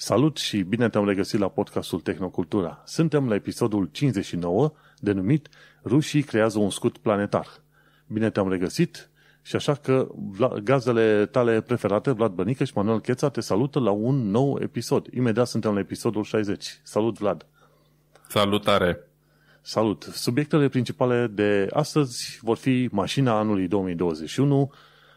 Salut și bine te-am regăsit la podcastul Tehnocultura. Suntem la episodul 59, denumit Rușii creează un scut planetar. Bine te-am regăsit și așa că gazele tale preferate, Vlad Bănică și Manuel Cheța, te salută la un nou episod. Imediat suntem la episodul 60. Salut, Vlad! Salutare! Salut! Subiectele principale de astăzi vor fi mașina anului 2021,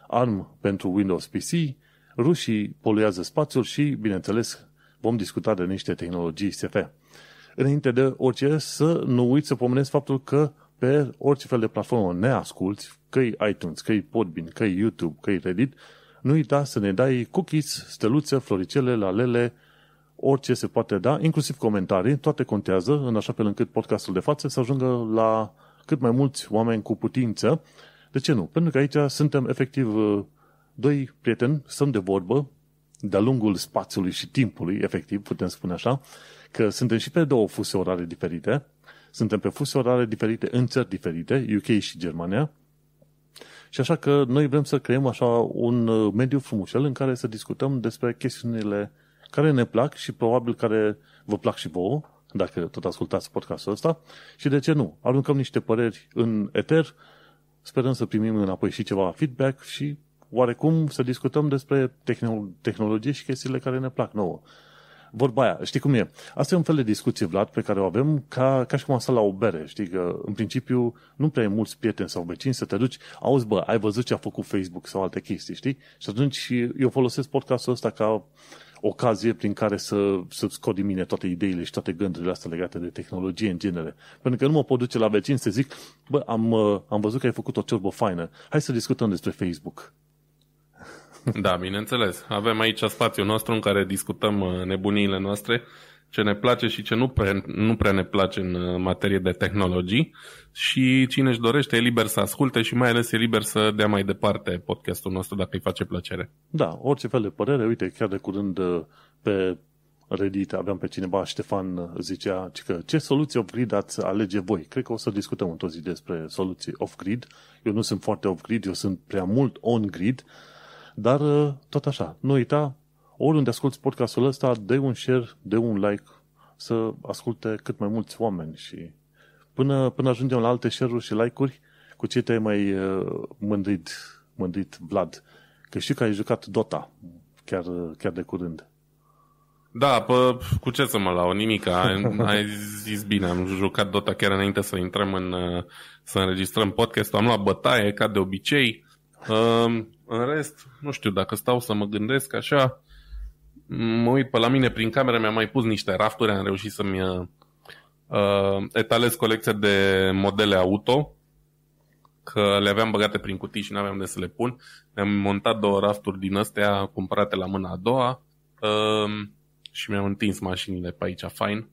ARM pentru Windows PC, rușii poluează spațiul și, bineînțeles, vom discuta de niște tehnologii SF. Înainte de orice, să nu uiți să pomenesc faptul că pe orice fel de platformă ne asculti, că iTunes, că Podbean, că YouTube, că Reddit, nu uita să ne dai cookies, steluțe, floricele, lalele, orice se poate da, inclusiv comentarii, toate contează, în așa fel încât podcastul de față să ajungă la cât mai mulți oameni cu putință. De ce nu? Pentru că aici suntem efectiv doi prieteni, sunt de vorbă, de-a lungul spațiului și timpului, efectiv, putem spune așa, că suntem și pe două fuse orare diferite, suntem pe fuse orare diferite în țări diferite, UK și Germania, și așa că noi vrem să creăm așa un uh, mediu frumușel în care să discutăm despre chestiunile care ne plac și probabil care vă plac și vouă, dacă tot ascultați podcastul ăsta, și de ce nu? Aruncăm niște păreri în eter, sperăm să primim înapoi și ceva feedback și oarecum să discutăm despre tehnolo- tehnologie și chestiile care ne plac nouă. Vorba aia, știi cum e? Asta e un fel de discuție, Vlad, pe care o avem ca, ca și cum am stat la o bere, știi? Că, în principiu, nu prea ai mulți prieteni sau vecini să te duci, auzi, bă, ai văzut ce a făcut Facebook sau alte chestii, știi? Și atunci eu folosesc podcastul ăsta ca ocazie prin care să, să scot din mine toate ideile și toate gândurile astea legate de tehnologie în genere. Pentru că nu mă pot duce la vecin să zic, bă, am, am văzut că ai făcut o ciorbă faină, hai să discutăm despre Facebook. Da, bineînțeles. Avem aici spațiul nostru în care discutăm uh, nebuniile noastre, ce ne place și ce nu prea, nu prea ne place în uh, materie de tehnologii și cine își dorește e liber să asculte și mai ales e liber să dea mai departe podcastul nostru dacă îi face plăcere. Da, orice fel de părere, uite, chiar de curând uh, pe Reddit aveam pe cineva, Ștefan zicea că ce soluții off-grid ați alege voi? Cred că o să discutăm într-o zi despre soluții off-grid. Eu nu sunt foarte off-grid, eu sunt prea mult on-grid dar uh, tot așa, nu uita, oriunde asculti podcastul ăsta, dă un share, dă un like, să asculte cât mai mulți oameni și până, până ajungem la alte share-uri și like-uri, cu ce te-ai mai uh, mândrit, mândrit Vlad? Că știu că ai jucat Dota chiar, uh, chiar de curând. Da, pă, cu ce să mă lau? Nimica. Ai zis bine, am jucat Dota chiar înainte să intrăm în, să înregistrăm podcast, Am luat bătaie, ca de obicei. În rest, nu știu, dacă stau să mă gândesc așa, mă uit pe la mine prin cameră, mi-am mai pus niște rafturi, am reușit să-mi uh, uh etalez colecția de modele auto, că le aveam băgate prin cutii și nu aveam de să le pun. Mi-am montat două rafturi din astea cumpărate la mâna a doua uh, și mi-am întins mașinile pe aici, fain,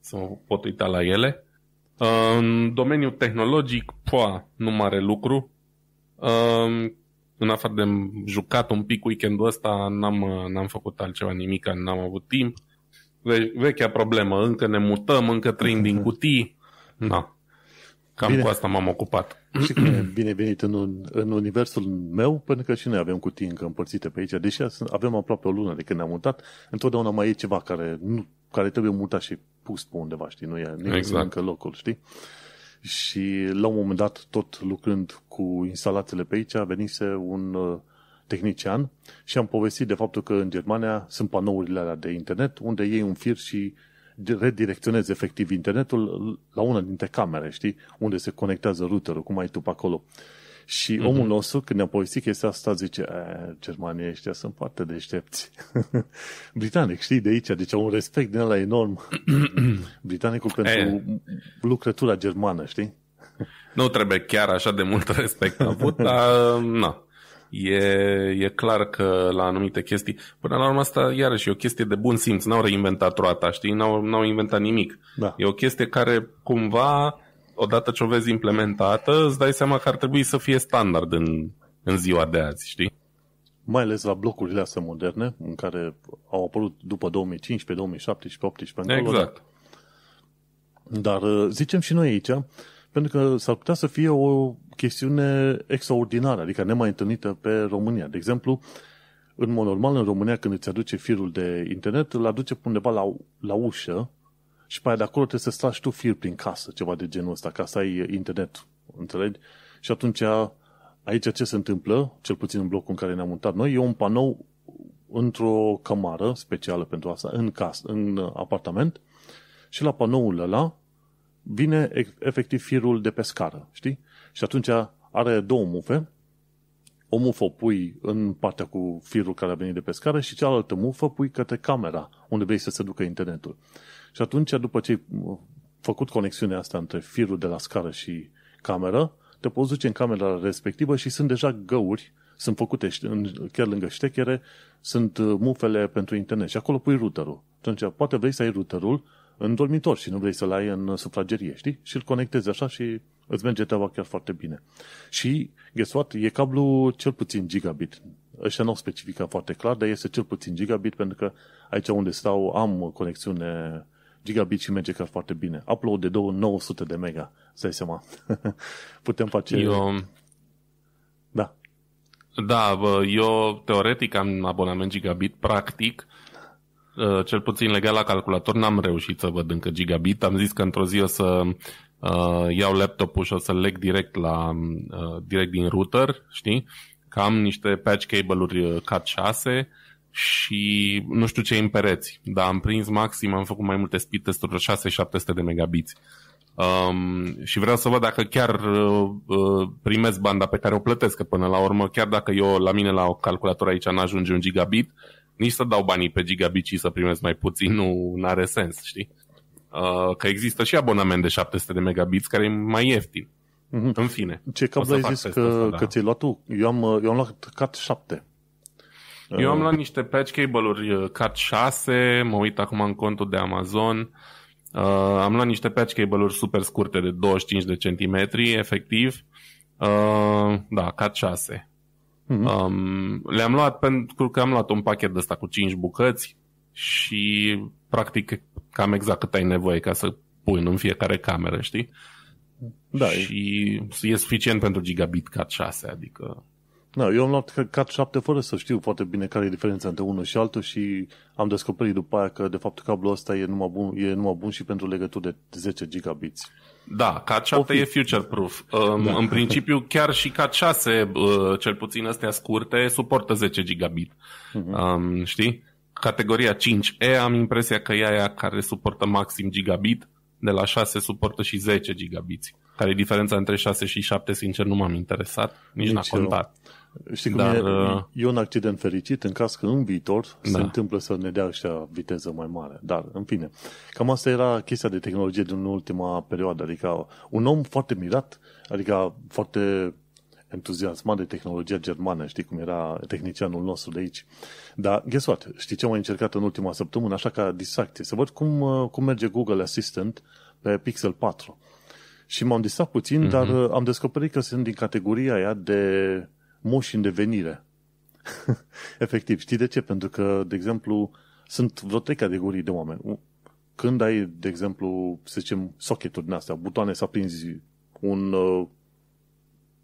să mă pot uita la ele. Uh, în domeniul tehnologic, poa, nu mare lucru. Um, în afară de jucat un pic weekendul ăsta, n-am, n-am făcut altceva nimic, n-am avut timp. Ve- vechea problemă, încă ne mutăm, încă trăim din mhm. cutii. Na, cam bine. cu asta m-am ocupat. Și bine venit în, un, în universul meu, pentru că și noi avem cutii încă împărțite pe aici. Deși avem aproape o lună de când ne-am mutat, întotdeauna mai e ceva care, nu, care trebuie mutat și pus pe undeva, știi? Nu e, exact. încă locul, știi? Și la un moment dat, tot lucrând cu instalațiile pe aici, a venise un uh, tehnician și am povestit de faptul că în Germania sunt panourile alea de internet unde iei un fir și redirecționezi efectiv internetul la una dintre camere, știi? Unde se conectează routerul, cum ai tu pe acolo. Și uh-huh. omul nostru, când ne-a povestit chestia asta, zice, Germania ăștia sunt foarte deștepți. Britanic, știi, de aici, deci au un respect din ăla enorm. Britanicul pentru e. lucrătura germană, știi? nu trebuie chiar așa de mult respect avut, dar na. E, e clar că la anumite chestii, până la urmă asta iarăși e o chestie de bun simț, n-au reinventat roata, știi, n-au, n-au inventat nimic. Da. E o chestie care cumva odată ce o vezi implementată, îți dai seama că ar trebui să fie standard în, în ziua de azi, știi? Mai ales la blocurile astea moderne, în care au apărut după 2015, 2017, 2018. Exact. Dar uh, zicem și noi aici, pentru că s-ar putea să fie o chestiune extraordinară, adică nemai întâlnită pe România. De exemplu, în mod normal, în România, când îți aduce firul de internet, îl aduce undeva la, la ușă, și pe aia de acolo trebuie să tragi tu fir prin casă, ceva de genul ăsta, ca să ai uh, internet, înțelegi? Și atunci aici ce se întâmplă, cel puțin în blocul în care ne-am mutat noi, e un panou într-o cămară specială pentru asta, în casă, în uh, apartament, și la panoul ăla vine efectiv firul de pe scară, știi? Și atunci are două mufe, o mufă o pui în partea cu firul care a venit de pe scară și cealaltă mufă pui către camera unde vrei să se ducă internetul. Și atunci, după ce ai uh, făcut conexiunea asta între firul de la scară și cameră, te poți duce în camera respectivă și sunt deja găuri, sunt făcute chiar lângă ștechere, sunt uh, mufele pentru internet și acolo pui routerul. Atunci, poate vrei să ai routerul în dormitor și nu vrei să-l ai în uh, sufragerie, știi? Și îl conectezi așa și îți merge treaba chiar foarte bine. Și, guess what, e cablu cel puțin gigabit. Ăștia nu au specificat foarte clar, dar este cel puțin gigabit pentru că aici unde stau am conexiune gigabit și merge chiar foarte bine. Upload de 900 de mega, să ai seama. Putem face... Eu... Da. Da, bă, eu teoretic am abonament gigabit, practic, uh, cel puțin legat la calculator, n-am reușit să văd încă gigabit. Am zis că într-o zi o să uh, iau laptopul și o să leg direct, la, uh, direct din router, știi? Că am niște patch cable-uri uh, Cat 6 și nu știu ce în pereți, dar am prins maxim, am făcut mai multe speed testuri, 6-700 de megabiți. Um, și vreau să văd dacă chiar uh, uh, primesc banda pe care o plătesc, că până la urmă, chiar dacă eu la mine la o calculator aici n-ajunge un gigabit, nici să dau banii pe gigabit și să primesc mai puțin, nu are sens, știi? Uh, că există și abonament de 700 de megabits care e mai ieftin. Mm-hmm. În fine. Ce cap ai zis că, asta, că da. ți-ai luat tu? Eu am, uh, eu am luat cat 7. Eu am uh. luat niște patch cable-uri uh, Cat 6, mă uit acum în contul de Amazon. Uh, am luat niște patch cable-uri super scurte de 25 de centimetri, efectiv. Uh, da, Cat 6. Mm-hmm. Um, le-am luat pentru că am luat un pachet de ăsta cu 5 bucăți și practic cam exact cât ai nevoie ca să pui în fiecare cameră, știi? Da, și e, e suficient pentru gigabit cat 6, adică da, eu am luat Cat 7 fără să știu foarte bine care e diferența între unul și altul și am descoperit după aia că de fapt cablul ăsta e numai bun, e numai bun și pentru legături de 10 gigabits. Da, Cat 7 e future-proof. Um, da. În principiu, chiar și Cat 6, uh, cel puțin astea scurte, suportă 10 gigabit. Uh-huh. Um, știi? Categoria 5E am impresia că e aia care suportă maxim gigabit, de la 6 suportă și 10 gigabiți. Care e diferența între 6 și 7, sincer, nu m-am interesat, nici, nici n-a contat. Eu. Știi cum Dar, uh, e? e un accident fericit în caz că în viitor da. se întâmplă să ne dea așa viteză mai mare. Dar, în fine, cam asta era chestia de tehnologie din ultima perioadă. Adică un om foarte mirat, adică foarte entuziasmat de tehnologia germană, știi cum era tehnicianul nostru de aici. Dar, guess what? Știi ce am încercat în ultima săptămână, așa ca distracție? Să văd cum, uh, cum merge Google Assistant pe Pixel 4. Și m-am distrat puțin, mm-hmm. dar mhm. uh, am descoperit că sunt din categoria aia de moși în devenire. Efectiv, știi de ce? Pentru că, de exemplu, sunt vreo trei categorii de oameni. Când ai, de exemplu, să zicem, socket din astea, butoane să aprinzi un uh,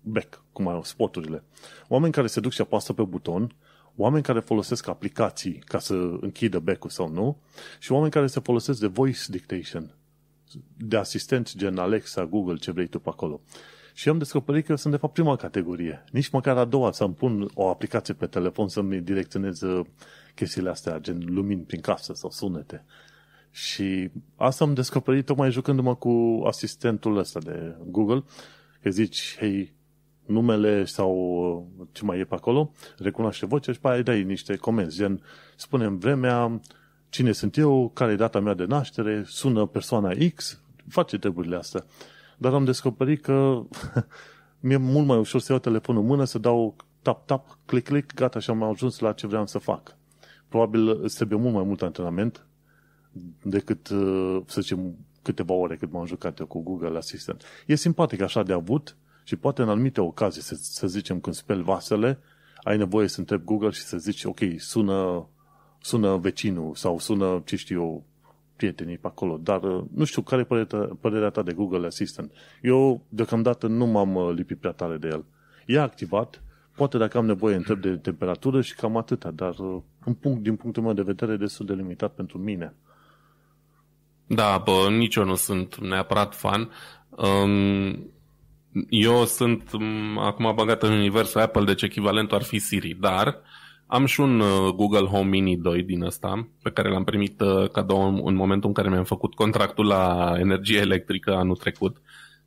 bec, cum ai spoturile. Oameni care se duc și apasă pe buton, oameni care folosesc aplicații ca să închidă becul sau nu, și oameni care se folosesc de voice dictation, de asistenți gen Alexa, Google, ce vrei tu pe acolo. Și am descoperit că eu sunt de fapt prima categorie. Nici măcar a doua să-mi pun o aplicație pe telefon să-mi direcționez uh, chestiile astea, gen lumini prin casă sau sunete. Și asta am descoperit tocmai jucându-mă cu asistentul ăsta de Google, că zici, hei, numele sau uh, ce mai e pe acolo, recunoaște vocea și pe aia dai niște comenzi, gen, spune vremea, cine sunt eu, care e data mea de naștere, sună persoana X, face treburile astea dar am descoperit că mi-e mult mai ușor să iau telefonul în mână, să dau tap-tap, click-click, gata și am ajuns la ce vreau să fac. Probabil îți trebuie mult mai mult antrenament decât, uh, să zicem, câteva ore cât m-am jucat eu cu Google Assistant. E simpatic așa de avut și poate în anumite ocazii, să, să zicem când speli vasele, ai nevoie să întrebi Google și să zici, ok, sună, sună vecinul sau sună, ce știu eu, prietenii pe acolo, dar uh, nu știu, care e părerea ta de Google Assistant? Eu, deocamdată, nu m-am uh, lipit prea tare de el. E activat, poate dacă am nevoie întreb de temperatură și cam atâta, dar uh, în punct, din punctul meu de vedere, destul de limitat pentru mine. Da, bă, nici eu nu sunt neapărat fan. Um, eu sunt acum băgat în universul Apple, deci echivalentul ar fi Siri, dar uh, am și un uh, Google Home Mini 2 din ăsta, pe care l-am primit uh, cadou în momentul în care mi-am făcut contractul la energie electrică anul trecut,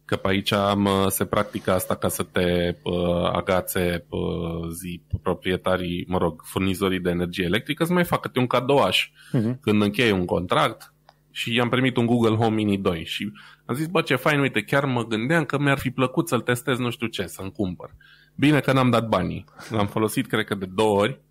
că pe aici am, uh, se practică asta ca să te uh, agațe uh, zi proprietarii, mă rog, furnizorii de energie electrică, să mai facă un cadouaș uh-huh. Mhm. când încheie un contract și i am primit un Google Home Mini 2 și am zis, bă, ce fain, uite, chiar mă gândeam că mi-ar fi plăcut să-l testez nu știu ce, să l cumpăr. Bine că n-am dat banii. L-am folosit, cred că, de două ori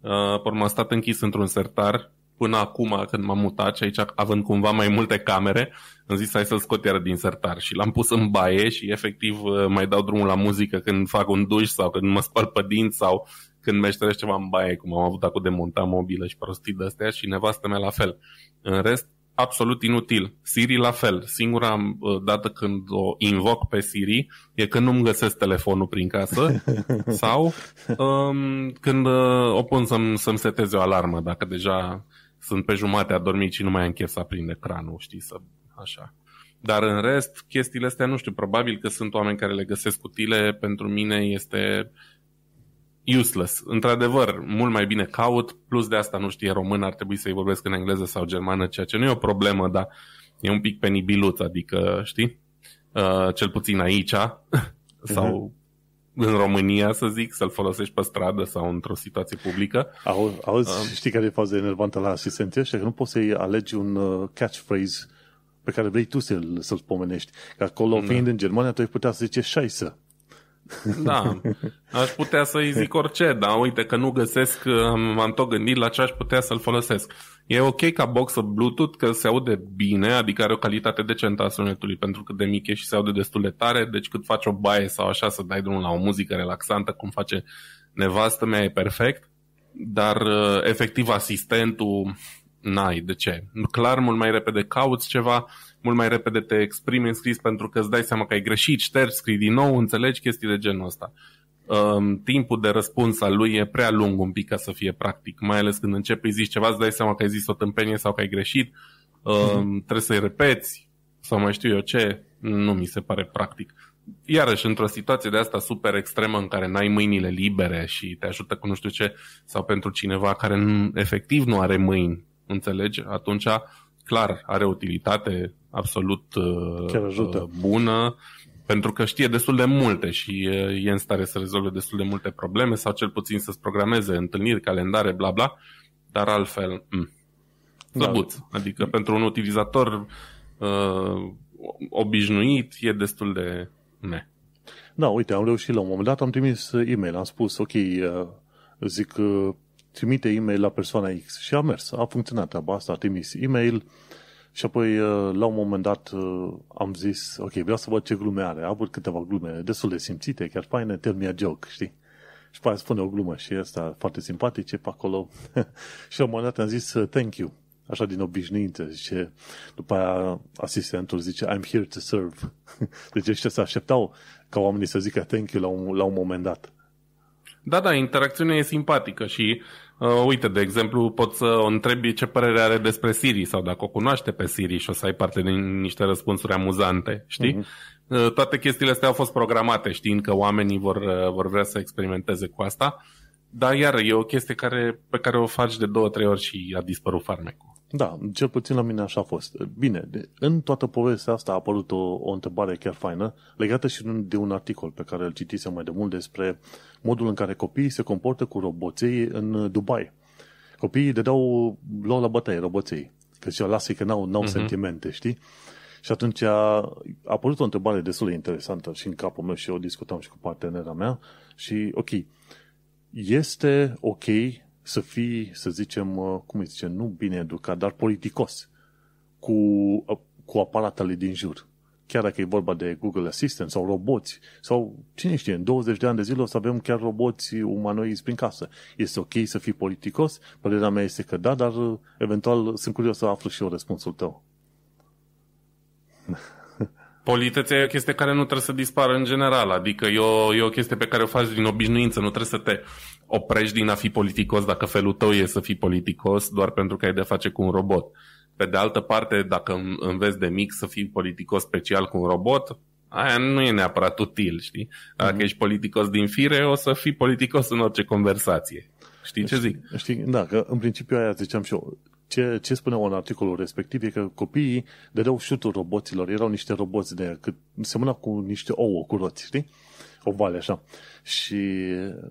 Uh, m am stat închis într-un sertar până acum când m-am mutat și aici având cumva mai multe camere, am zis hai să-l scot iar din sertar și l-am pus în baie și efectiv uh, mai dau drumul la muzică când fac un duș sau când mă spăl pe dinți sau când meșteresc ceva în baie, cum am avut acum de monta mobilă și prostii de astea și nevastă mea la fel. În rest, absolut inutil. Siri la fel. Singura uh, dată când o invoc pe Siri e când nu-mi găsesc telefonul prin casă sau um, când uh, o pun să-mi, să-mi seteze o alarmă dacă deja sunt pe jumate adormit și nu mai am chef să aprind ecranul, știi, să așa. Dar în rest, chestiile astea, nu știu, probabil că sunt oameni care le găsesc utile. Pentru mine este uh, useless. Într-adevăr, mult mai bine caut, plus de asta nu știe român, ar trebui să-i vorbesc în engleză sau germană, ceea ce nu e o problemă, dar e un pic penibilut, adică, știi, uh, cel puțin aici sau uh-huh. în România, să zic, să-l folosești pe stradă sau într-o situație publică. Auzi, auzi uh, știi care e faza enervantă la asistenție? Că nu poți să-i alegi un uh, catchphrase pe care vrei tu să-l, să-l pomenești. Că acolo, da. fiind în Germania, tu ai putea să zice șaisă. Da, aș putea să-i zic orice, dar uite că nu găsesc, m-am tot gândit la ce aș putea să-l folosesc. E ok ca boxă Bluetooth că se aude bine, adică are o calitate decentă a sunetului pentru că de mic e și se aude destul de tare, deci cât faci o baie sau așa să dai drumul la o muzică relaxantă, cum face nevastă mea, e perfect, dar uh, efectiv asistentul n-ai, de ce? Clar, mult mai repede cauți ceva, uh, mult mai repede te exprimi în scris pentru că îți dai seama că ai greșit, ștergi, scrii din nou, înțelegi chestii de genul ăsta. Um, timpul de răspuns al lui e prea lung un pic ca să fie practic, mai ales când începi îi zici ceva, îți dai seama că ai zis o tâmpenie sau că ai greșit, mm-hmm. trebuie să-i repeți sau mai știu eu ce, nu mi se pare practic. Iarăși, într-o situație de asta super extremă în care n-ai mâinile libere și te ajută cu nu știu ce, sau pentru cineva care efectiv nu are mâini, înțelegi? Atunci clar are utilitate absolut Chiar uh, ajută. bună, pentru că știe destul de multe și uh, e în stare să rezolve destul de multe probleme sau cel puțin să-ți programeze întâlniri, calendare, bla bla, dar altfel, m- mm, slăbuț. Da. Adică pentru un utilizator uh, obișnuit e destul de ne. Da, uite, am reușit la un moment dat, am trimis e-mail, am spus, ok, uh, zic trimite e-mail la persoana X. Și a mers, a funcționat treaba asta, a trimis e-mail și apoi uh, la un moment dat uh, am zis, ok, vreau să văd ce glume are. A avut câteva glume destul de simțite, chiar faine, termina joc, joke, știi? Și pe spune o glumă și asta foarte simpatice pe acolo. și la un moment dat am zis, uh, thank you, așa din obișnuință. Zice, după aia asistentul zice, I'm here to serve. deci ăștia se așteptau ca oamenii să zică thank you la un, la un moment dat. Da, da, interacțiunea e simpatică și Uh, uite, de exemplu, poți să o întrebi ce părere are despre Siri sau dacă o cunoaște pe Siri și o să ai parte din niște răspunsuri amuzante, știi? Uh-huh. Uh, toate chestiile astea au fost programate știind că oamenii vor, uh, vor vrea să experimenteze cu asta, dar iar e o chestie care, pe care o faci de două, trei ori și a dispărut farmecul. Da, cel puțin la mine așa a fost. Bine, în toată povestea asta a apărut o, o întrebare chiar faină, legată și de un articol pe care îl citisem mai de mult despre modul în care copiii se comportă cu roboței în Dubai. Copiii de luau la bătaie roboței, că și lasă că n-au, n-au uh-huh. sentimente, știi? Și atunci a, a apărut o întrebare destul de interesantă și în capul meu și eu discutam și cu partenera mea și, ok, este ok să fii, să zicem, uh, cum îi zice, nu bine educat, dar politicos cu, uh, cu aparatele din jur. Chiar dacă e vorba de Google Assistant sau roboți, sau cine știe, în 20 de ani de zile o să avem chiar roboți umanoizi prin casă. Este ok să fii politicos? Părerea mea este că da, dar uh, eventual sunt curios să aflu și eu răspunsul tău. Politețea e o chestie care nu trebuie să dispară în general, adică e o, e o chestie pe care o faci din obișnuință, nu trebuie să te oprești din a fi politicos dacă felul tău e să fii politicos doar pentru că ai de face cu un robot. Pe de altă parte, dacă înveți de mic să fii politicos special cu un robot, aia nu e neapărat util, știi? Dacă mm-hmm. ești politicos din fire, o să fii politicos în orice conversație. Știi ce zic? Știi, da, că în principiu aia ziceam și eu. Ce, ce spuneau în articolul respectiv e că copiii dădeau șutul roboților, erau niște roboți de că semăna cu niște ouă cu roți, știi? o vale așa. Și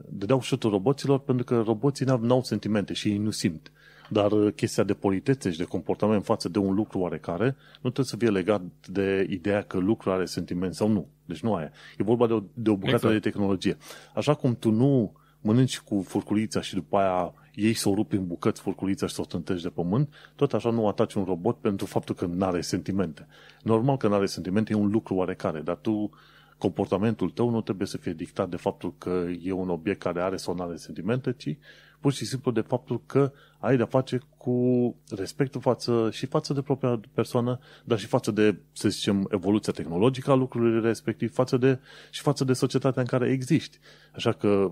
dădeau șutul roboților pentru că roboții nu au sentimente și ei nu simt. Dar uh, chestia de politețe și de comportament față de un lucru oarecare nu trebuie să fie legat de ideea că lucrul are sentiment sau nu. Deci nu aia. E vorba de o, de o bucată exact. de tehnologie. Așa cum tu nu mănânci cu furculița și după aia ei să o rupi în bucăți furculița și să o tântești de pământ, tot așa nu ataci un robot pentru faptul că nu are sentimente. Normal că nu are sentimente, e un lucru oarecare, dar tu comportamentul tău nu trebuie să fie dictat de faptul că e un obiect care are sau nu are sentimente, ci pur și simplu de faptul că ai de-a face cu respectul față și față de propria persoană, dar și față de, să zicem, evoluția tehnologică a lucrurilor respectiv, față de, și față de societatea în care existi. Așa că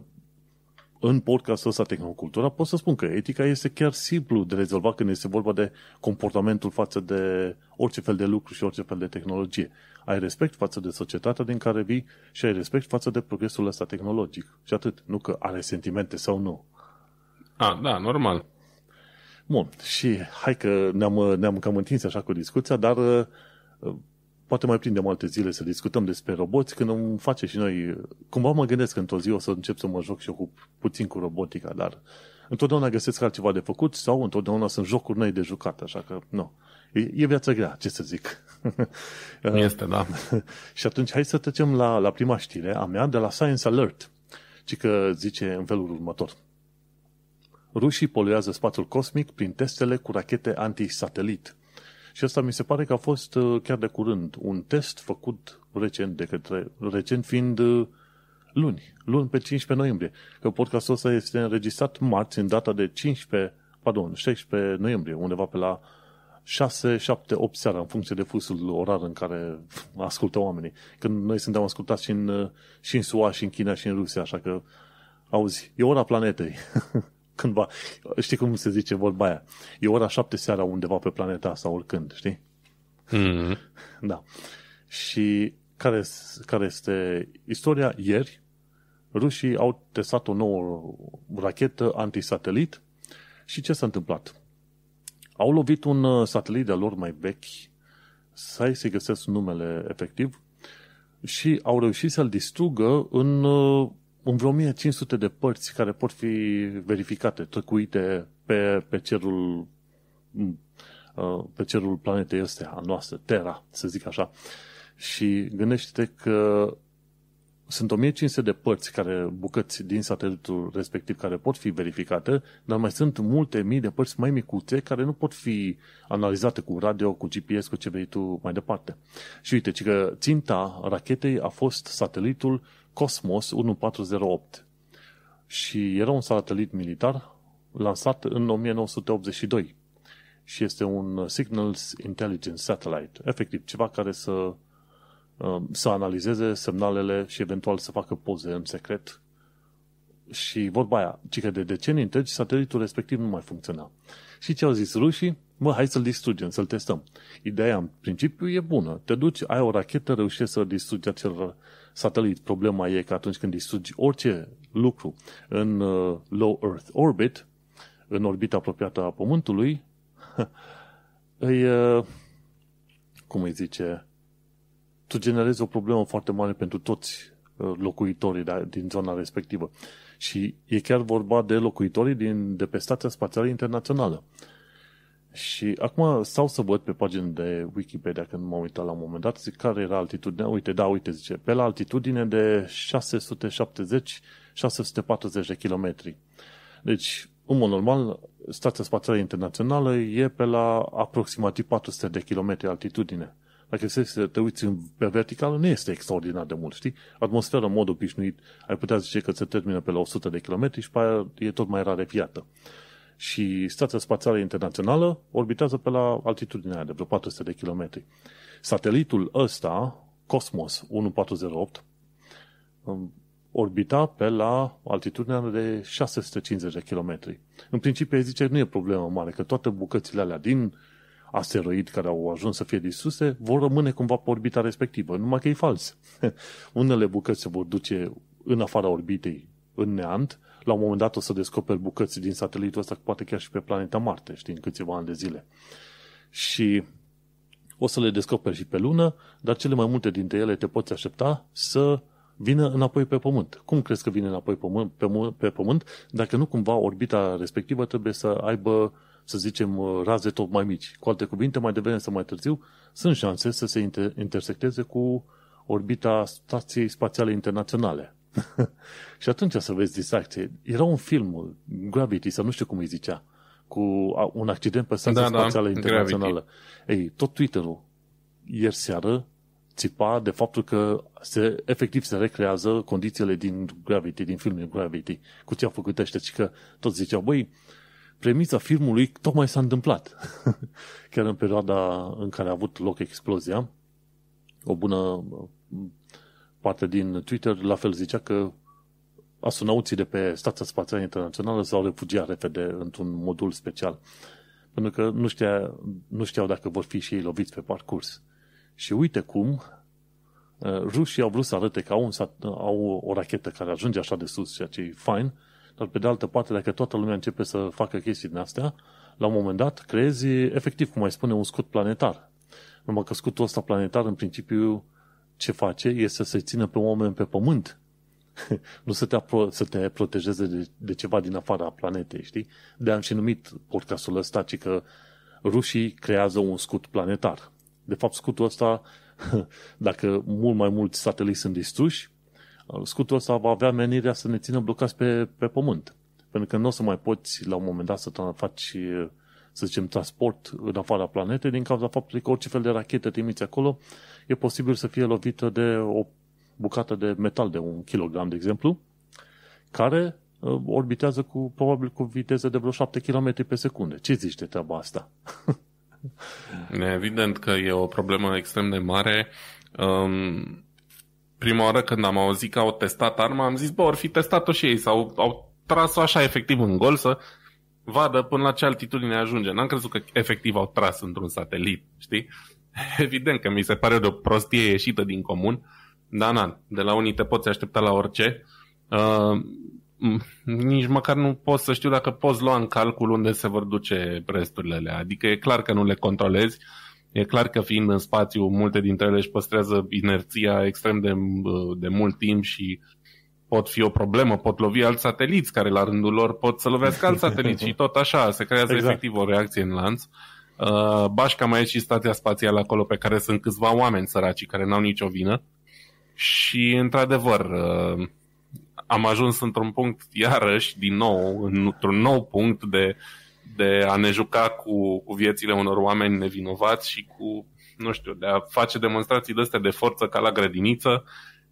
în podcastul ăsta Tehnocultura pot să spun că etica este chiar simplu de rezolvat când este vorba de comportamentul față de orice fel de lucru și orice fel de tehnologie ai respect față de societatea din care vii și ai respect față de progresul ăsta tehnologic. Și atât, nu că are sentimente sau nu. A, ah, da, normal. Bun, și hai că ne-am, ne-am cam întins așa cu discuția, dar uh, poate mai prindem alte zile să discutăm despre roboți când îmi face și noi... Cumva mă gândesc că într-o zi o să încep să mă joc și eu cu, puțin cu robotica, dar întotdeauna găsesc altceva de făcut sau întotdeauna sunt jocuri noi de jucat, așa că nu. E, e viața grea, ce să zic. Este, da. și atunci hai să trecem la, la prima știre a mea de la Science Alert, ci că zice în felul următor. Rușii poluează spațiul cosmic prin testele cu rachete anti-satelit. Și asta mi se pare că a fost uh, chiar de curând un test făcut recent, de către, recent fiind uh, luni, luni pe 15 noiembrie. Că podcastul ăsta este înregistrat marți, în data de 15, pardon, 16 noiembrie, undeva pe la 6, 7, 8 seara, în funcție de fusul orar în care ascultă oamenii. Când noi suntem ascultați și în, și în SUA, și în China, și în Rusia, așa că, auzi, e ora planetei. Cândva, știi cum se zice vorba aia? E ora 7 seara undeva pe planeta asta, oricând, știi? Mm-hmm. Da. Și care, care este istoria? Ieri, rușii au testat o nouă rachetă antisatelit și ce s-a întâmplat? Au lovit un uh, satelit de lor mai vechi, să se găsesc numele efectiv, și au reușit să-l distrugă în, uh, în vreo 1500 de părți care pot fi verificate, trăcuite pe, pe cerul mm, uh, pe cerul planetei este a noastră, Terra, să zic așa. Și gândește-te că sunt 1500 de părți care, bucăți din satelitul respectiv care pot fi verificate, dar mai sunt multe mii de părți mai micuțe care nu pot fi analizate cu radio, cu GPS, cu ce vrei tu mai departe. Și uite, că ținta rachetei a fost satelitul Cosmos 1408 și era un satelit militar lansat în 1982 și este un Signals Intelligence Satellite, efectiv ceva care să Uh, să analizeze semnalele și eventual să facă poze în secret. Și vorba aia, ci că de decenii întregi satelitul respectiv nu mai funcționa. Și ce au zis rușii? Mă, hai să-l distrugem, să-l testăm. Ideea, în principiu, e bună. Te duci, ai o rachetă, reușești să distrugi acel satelit. Problema e că atunci când distrugi orice lucru în uh, low Earth orbit, în orbita apropiată a Pământului, îi, uh, cum îi zice, tu generezi o problemă foarte mare pentru toți uh, locuitorii da, din zona respectivă. Și e chiar vorba de locuitorii din, de pe Stația Spațială Internațională. Și acum stau să văd pe pagina de Wikipedia când m-am uitat la un moment dat, zic care era altitudinea. Uite, da, uite, zice, pe la altitudine de 670-640 de kilometri. Deci, în mod normal, Stația Spațială Internațională e pe la aproximativ 400 de kilometri altitudine dacă se să te uiți pe verticală, nu este extraordinar de mult, știi? Atmosfera, în mod obișnuit, ai putea zice că se termină pe la 100 de km și pe aia e tot mai rarefiată. Și Stația Spațială Internațională orbitează pe la altitudinea aia de vreo 400 de km. Satelitul ăsta, Cosmos 1408, um, orbita pe la altitudinea de 650 de km. În principiu, zice, nu e problemă mare, că toate bucățile alea din asteroid care au ajuns să fie distruse vor rămâne cumva pe orbita respectivă, numai că e fals. Unele bucăți se vor duce în afara orbitei, în neant, la un moment dat o să descoperi bucăți din satelitul ăsta, poate chiar și pe planeta Marte, știi, în câțiva ani de zile. Și o să le descoperi și pe lună, dar cele mai multe dintre ele te poți aștepta să vină înapoi pe Pământ. Cum crezi că vine înapoi pe, pământ, pe, pe Pământ dacă nu cumva orbita respectivă trebuie să aibă să zicem, uh, raze tot mai mici. Cu alte cuvinte, mai devreme sau mai târziu, sunt șanse să se inter- intersecteze cu orbita Stației Spațiale Internaționale. și atunci să vezi distracție. Era un film, uh, Gravity, sau nu știu cum îi zicea, cu un accident pe Stația da, da Spațială da, Internațională. Gravity. Ei, tot Twitter-ul ieri seară țipa de faptul că se, efectiv se recrează condițiile din Gravity, din filmul Gravity, cu ce au făcut ăștia și că toți ziceau, băi, uh, premisa filmului tocmai s-a întâmplat. Chiar în perioada în care a avut loc explozia, o bună uh, parte din Twitter la fel zicea că astronauții de pe Stația Spațială Internațională s-au refugiat repede într-un modul special, pentru că nu, știa, nu știau dacă vor fi și ei loviți pe parcurs. Și uite cum uh, rușii au vrut să arate că au, un sat- au o rachetă care ajunge așa de sus, ceea ce e fain, dar pe de altă parte, dacă toată lumea începe să facă chestii din astea, la un moment dat creezi, efectiv, cum mai spune, un scut planetar. Numai că scutul ăsta planetar, în principiu, ce face este să-i țină pe oameni pe pământ. nu să te, apro- să te protejeze de, de ceva din afara planetei, știi? De am și numit podcastul ăsta, ci că rușii creează un scut planetar. De fapt, scutul ăsta, dacă mult mai mulți sateliți sunt distruși, scutul ăsta va avea menirea să ne țină blocați pe, pe pământ. Pentru că nu o să mai poți la un moment dat să faci, să zicem, transport în afara planetei din cauza faptului că orice fel de rachetă trimiți acolo e posibil să fie lovită de o bucată de metal de un kilogram, de exemplu, care uh, orbitează cu, probabil cu viteză de vreo 7 km pe secundă. Ce zici de treaba asta? Evident că e o problemă extrem de mare. Um, prima oară când am auzit că au testat arma, am zis, bă, or fi testat-o și ei sau au tras-o așa efectiv în gol să vadă până la ce altitudine ajunge. N-am crezut că efectiv au tras într-un satelit, știi? Evident că mi se pare de o prostie ieșită din comun, dar na, de la unii te poți aștepta la orice. Uh, nici măcar nu pot să știu dacă poți lua în calcul unde se vor duce resturile alea. Adică e clar că nu le controlezi. Uh, E clar că fiind în spațiu, multe dintre ele își păstrează inerția extrem de, uh, de mult timp și pot fi o problemă, pot lovi alți sateliți care la rândul lor pot să lovească alți sateliți și tot așa, se creează exact. efectiv o reacție în lanț. Uh, bașca mai e și stația spațială acolo pe care sunt câțiva oameni săraci care n-au nicio vină și într-adevăr uh, am ajuns într-un punct iarăși din nou, într-un nou punct de uh, de a ne juca cu, cu viețile unor oameni nevinovați și cu, nu știu, de a face demonstrații de astea de forță ca la grădiniță,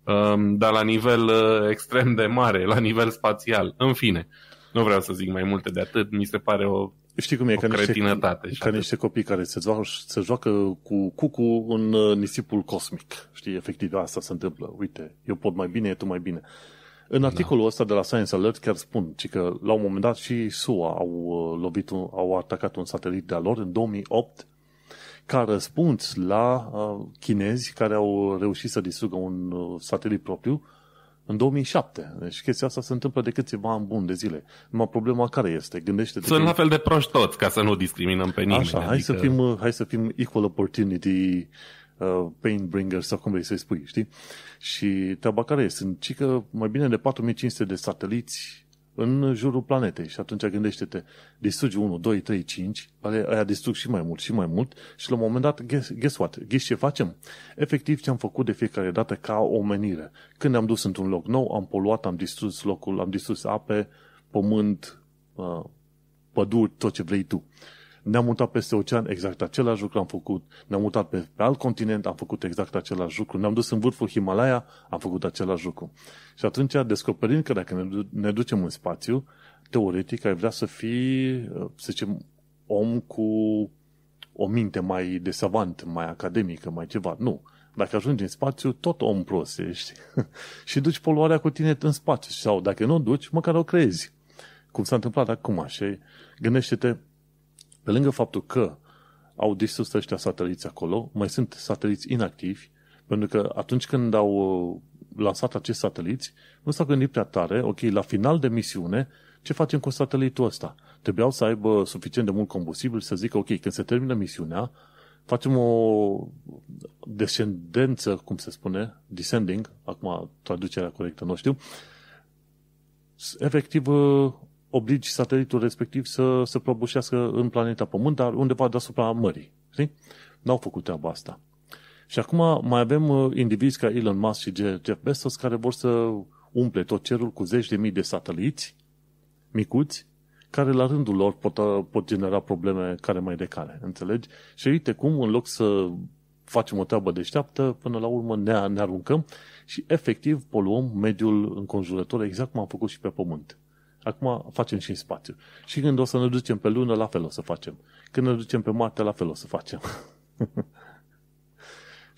um, dar la nivel uh, extrem de mare, la nivel spațial. În fine, nu vreau să zic mai multe de atât, mi se pare o Știi cum e, o ca niște, ca niște copii care se joacă, se joacă cu cucu în uh, nisipul cosmic. Știi, efectiv, asta se întâmplă. Uite, eu pot mai bine, tu mai bine. În articolul da. ăsta de la Science Alert chiar spun ci că la un moment dat și SUA au, uh, lovit un, au atacat un satelit de-a lor în 2008 ca răspuns la uh, chinezi care au reușit să distrugă un uh, satelit propriu în 2007. Deci chestia asta se întâmplă de câțiva ani bun de zile. Numai problema care este? gândește Sunt că... la fel de proști toți, ca să nu discriminăm pe nimeni. Așa, adică... hai, să adică- fim, hai să fim equal opportunity Uh, pain bringer sau cum vrei să-i spui, știi? Și treaba care e? Sunt cică mai bine de 4500 de sateliți în jurul planetei și atunci gândește-te, distrugi 1, 2, 3, 5, aia distrug și mai mult și mai mult și la un moment dat, guess, guess what? Ghiși ce facem? Efectiv ce am făcut de fiecare dată ca omenire. Când ne-am dus într-un loc nou, am poluat, am distrus locul, am distrus ape, pământ, uh, păduri, tot ce vrei tu ne-am mutat peste ocean, exact același lucru am făcut, ne-am mutat pe, pe alt continent, am făcut exact același lucru, ne-am dus în vârful Himalaya, am făcut același lucru. Și atunci descoperind că dacă ne, ne ducem în spațiu, teoretic ai vrea să fii, să zicem, om cu o minte mai de savant, mai academică, mai ceva. Nu. Dacă ajungi în spațiu, tot om prost ești. și duci poluarea cu tine în spațiu. Sau dacă nu o duci, măcar o crezi. Cum s-a întâmplat acum. așa. gândește-te pe lângă faptul că au distrus ăștia sateliți acolo, mai sunt sateliți inactivi, pentru că atunci când au uh, lansat acești sateliți, nu s-au gândit prea tare, ok, la final de misiune, ce facem cu satelitul ăsta? Trebuiau să aibă suficient de mult combustibil să zică, ok, când se termină misiunea, facem o descendență, cum se spune, descending, acum traducerea corectă, nu știu, efectiv uh, obligi satelitul respectiv să se prăbușească în planeta Pământ, dar undeva deasupra mării. Știi? N-au făcut treaba asta. Și acum mai avem uh, indivizi ca Elon Musk și Jeff Bezos care vor să umple tot cerul cu zeci de mii de sateliți micuți, care la rândul lor pot, uh, pot genera probleme care mai de care, înțelegi? Și uite cum, în loc să facem o treabă deșteaptă, până la urmă ne, ne aruncăm și efectiv poluăm mediul înconjurător, exact cum am făcut și pe Pământ. Acum facem și în spațiu. Și când o să ne ducem pe lună, la fel o să facem. Când ne ducem pe Marte, la fel o să facem.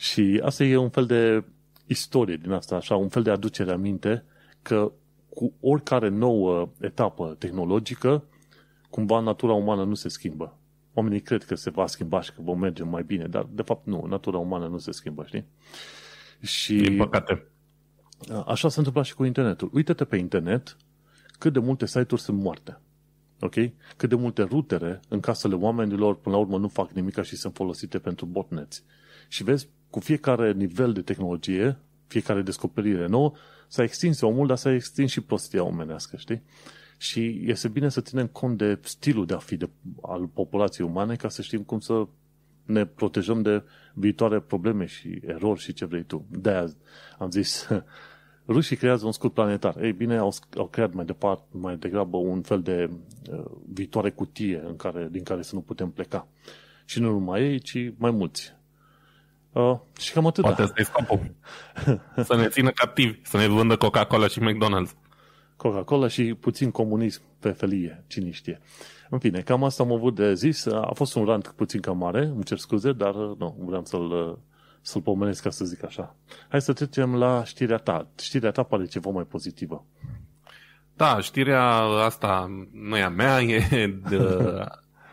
și asta e un fel de istorie din asta, așa, un fel de aducere a minte că cu oricare nouă etapă tehnologică, cumva natura umană nu se schimbă. Oamenii cred că se va schimba și că vom merge mai bine, dar de fapt nu, natura umană nu se schimbă, știi? Și... Din păcate. Așa s-a întâmplat și cu internetul. Uită-te pe internet cât de multe site-uri sunt moarte. Ok? Cât de multe rutere în casele oamenilor, până la urmă, nu fac nimica și sunt folosite pentru botneți. Și vezi, cu fiecare nivel de tehnologie, fiecare descoperire nouă, s-a extins omul, dar s-a extins și prostia omenească, știi? Și este bine să ținem cont de stilul de a fi de, al populației umane ca să știm cum să ne protejăm de viitoare probleme și erori și ce vrei tu. de am zis rușii creează un scut planetar. Ei bine, au, au creat mai departe, mai degrabă un fel de uh, viitoare cutie în care, din care să nu putem pleca. Și nu numai ei, ci mai mulți. Uh, și cam atât. Poate da. ăsta scopul. să ne țină captivi, să ne vândă Coca-Cola și McDonald's. Coca-Cola și puțin comunism pe felie, cine știe. În fine, cam asta am avut de zis. A fost un rant puțin cam mare, îmi cer scuze, dar uh, nu, vreau să-l uh, să-l pomenesc, ca să zic așa. Hai să trecem la știrea ta. Știrea ta pare ceva mai pozitivă. Da, știrea asta nu e a mea, e de,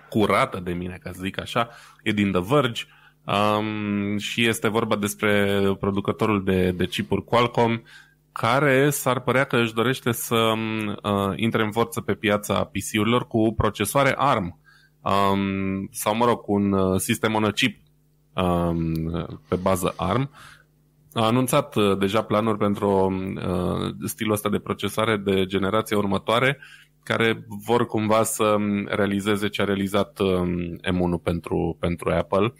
curată de mine, ca să zic așa, e din The Verge um, și este vorba despre producătorul de, de chipuri Qualcomm care s-ar părea că își dorește să um, uh, intre în forță pe piața PC-urilor cu procesoare ARM um, sau, mă rog, cu un uh, sistem on chip Um, pe bază ARM, a anunțat uh, deja planuri pentru uh, stilul ăsta de procesare de generație următoare, care vor cumva să realizeze ce a realizat M1 um, pentru, pentru Apple,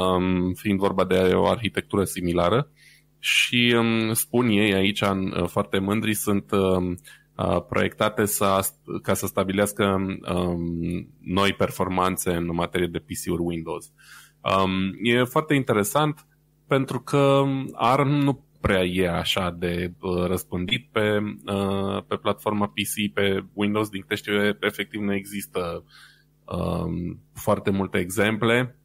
um, fiind vorba de o arhitectură similară. Și spun ei aici, uh, foarte mândri, sunt proiectate să, ca să stabilească noi performanțe în materie de PC-uri Windows. Um, e foarte interesant pentru că ARM nu prea e așa de uh, răspândit pe, uh, pe platforma PC, pe Windows, din câte știu efectiv nu există uh, foarte multe exemple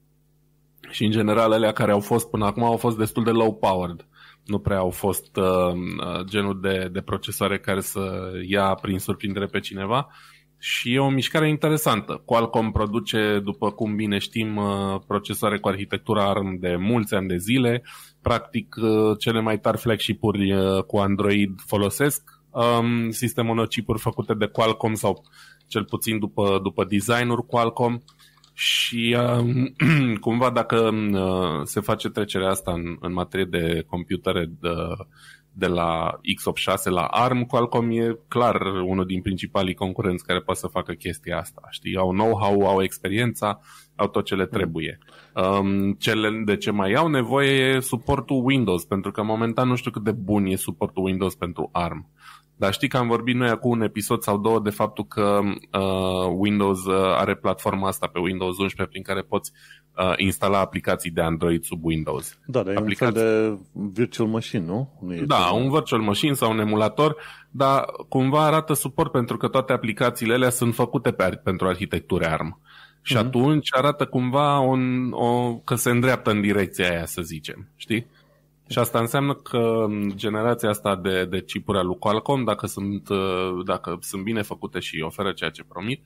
și în general alea care au fost până acum au fost destul de low-powered. Nu prea au fost uh, uh, genul de, de procesoare care să ia prin surprindere pe cineva. Uh, și e o mișcare interesantă. Qualcomm produce, după cum bine știm, uh, procesoare cu arhitectura ARM de mulți ani de zile. Practic, uh, cele mai tari flagship-uri uh, cu Android folosesc um, sistemul chipuri făcute de Qualcomm sau cel puțin după, după design-uri Qualcomm. Și uh, cumva dacă uh, se face trecerea asta în, în materie de computere de, de la x86 la ARM, Qualcomm e clar unul din principalii concurenți care poate să facă chestia asta. Știi, au know-how, au experiența, au tot ce le mm. trebuie. Um, cele de ce mai au nevoie e suportul Windows, pentru că momentan nu știu cât de bun e suportul Windows pentru ARM. Dar știi că am vorbit noi acum un episod sau două de faptul că uh, Windows uh, are platforma asta pe Windows 11 prin care poți uh, instala aplicații de Android sub Windows. Da, dar aplicații... e un fel de virtual machine, nu? nu e da, un virtual machine sau un emulator, dar cumva arată suport pentru că toate aplicațiile alea sunt făcute pe, pentru arhitectură ARM. Și mm-hmm. atunci arată cumva un, o, că se îndreaptă în direcția aia, să zicem, știi? Și asta înseamnă că mm, generația asta de, de chipuri al lui Qualcomm, dacă sunt, uh, dacă sunt bine făcute și oferă ceea ce promit,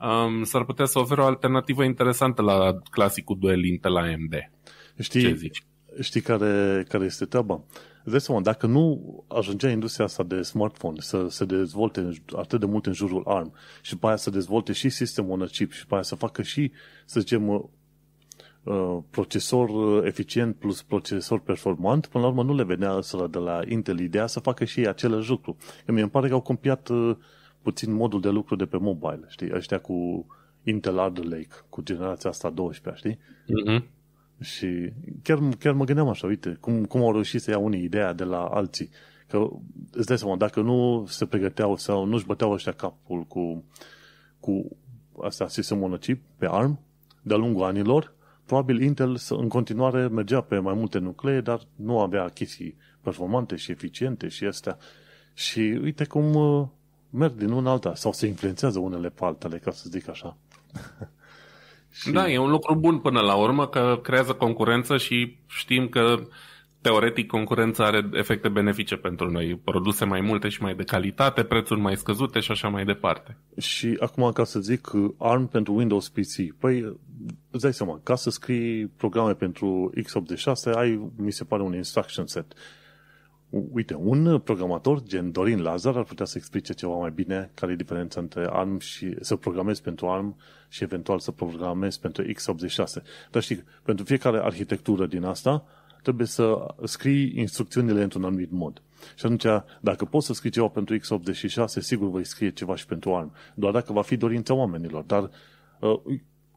um, s-ar putea să ofere o alternativă interesantă la clasicul duel Intel AMD. Știi, ce zici? știi care, care este treaba? Îți seama, dacă nu ajungea industria asta de smartphone să se dezvolte atât de mult în jurul ARM și după aia să dezvolte și sistemul în chip și după aia să facă și, să zicem, Uh, procesor uh, eficient plus procesor performant, până la urmă nu le venea să de la Intel ideea să facă și ei același lucru. Că mi-e pare că au copiat uh, puțin modul de lucru de pe mobile, știi, ăștia cu Intel Arden Lake, cu generația asta 12, știi? Mm-hmm. Și chiar, chiar mă gândeam așa, uite, cum, cum au reușit să ia unii ideea de la alții. Că îți dai seama, dacă nu se pregăteau sau nu-și băteau ăștia capul cu, cu asta, sistemul chip pe ARM, de-a lungul anilor, probabil Intel în continuare mergea pe mai multe nuclee, dar nu avea achiziții performante și eficiente și astea. Și uite cum uh, merg din una alta sau se influențează unele pe altele, ca să zic așa. și... Da, e un lucru bun până la urmă, că creează concurență și știm că teoretic concurența are efecte benefice pentru noi, produse mai multe și mai de calitate, prețuri mai scăzute și așa mai departe. Și acum ca să zic ARM pentru Windows PC, păi îți dai seama, ca să scrii programe pentru x86 ai, mi se pare, un instruction set. Uite, un programator gen Dorin Lazar ar putea să explice ceva mai bine care e diferența între ARM și să programezi pentru ARM și eventual să programezi pentru x86. Dar știi, pentru fiecare arhitectură din asta, trebuie să scrii instrucțiunile într-un anumit mod. Și atunci, dacă poți să scrii ceva pentru x86, sigur vei scrie ceva și pentru ARM. Doar dacă va fi dorința oamenilor. Dar uh,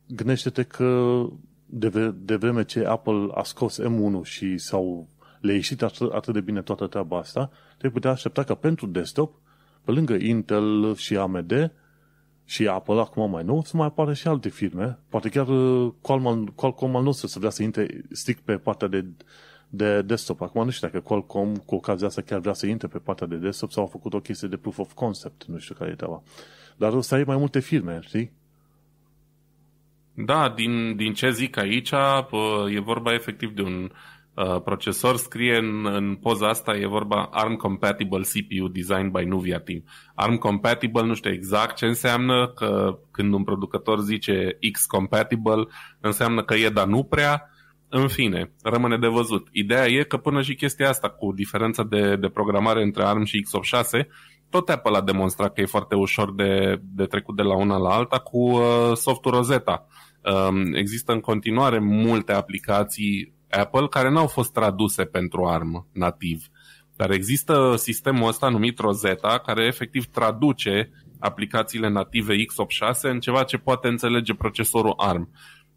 gândește-te că de, vreme ce Apple a scos M1 și s-au le ieșit atât, atât de bine toată treaba asta, te putea aștepta ca pentru desktop, pe lângă Intel și AMD, și Apple acum mai nou, să mai apară și alte firme, poate chiar Qualcomm, uh, Qualcomm al nostru să vrea să intre strict pe partea de, de desktop. Acum nu știu dacă Qualcomm cu ocazia asta chiar vrea să intre pe partea de desktop sau au făcut o chestie de proof of concept, nu știu care e treaba. Dar o să ai mai multe firme, știi? Da, din, din ce zic aici, uh, e vorba efectiv de un Uh, procesor scrie în, în poza asta, e vorba ARM Compatible CPU design by Nuvia Team. ARM Compatible nu știu exact ce înseamnă, că când un producător zice X Compatible, înseamnă că e, dar nu prea. În fine, rămâne de văzut. Ideea e că până și chestia asta, cu diferența de, de programare între ARM și x86, tot Apple a demonstrat că e foarte ușor de, de trecut de la una la alta cu uh, softul Rosetta. Um, există în continuare multe aplicații Apple care n-au fost traduse pentru ARM nativ. Dar există sistemul ăsta numit Rosetta care efectiv traduce aplicațiile native x86 în ceva ce poate înțelege procesorul ARM.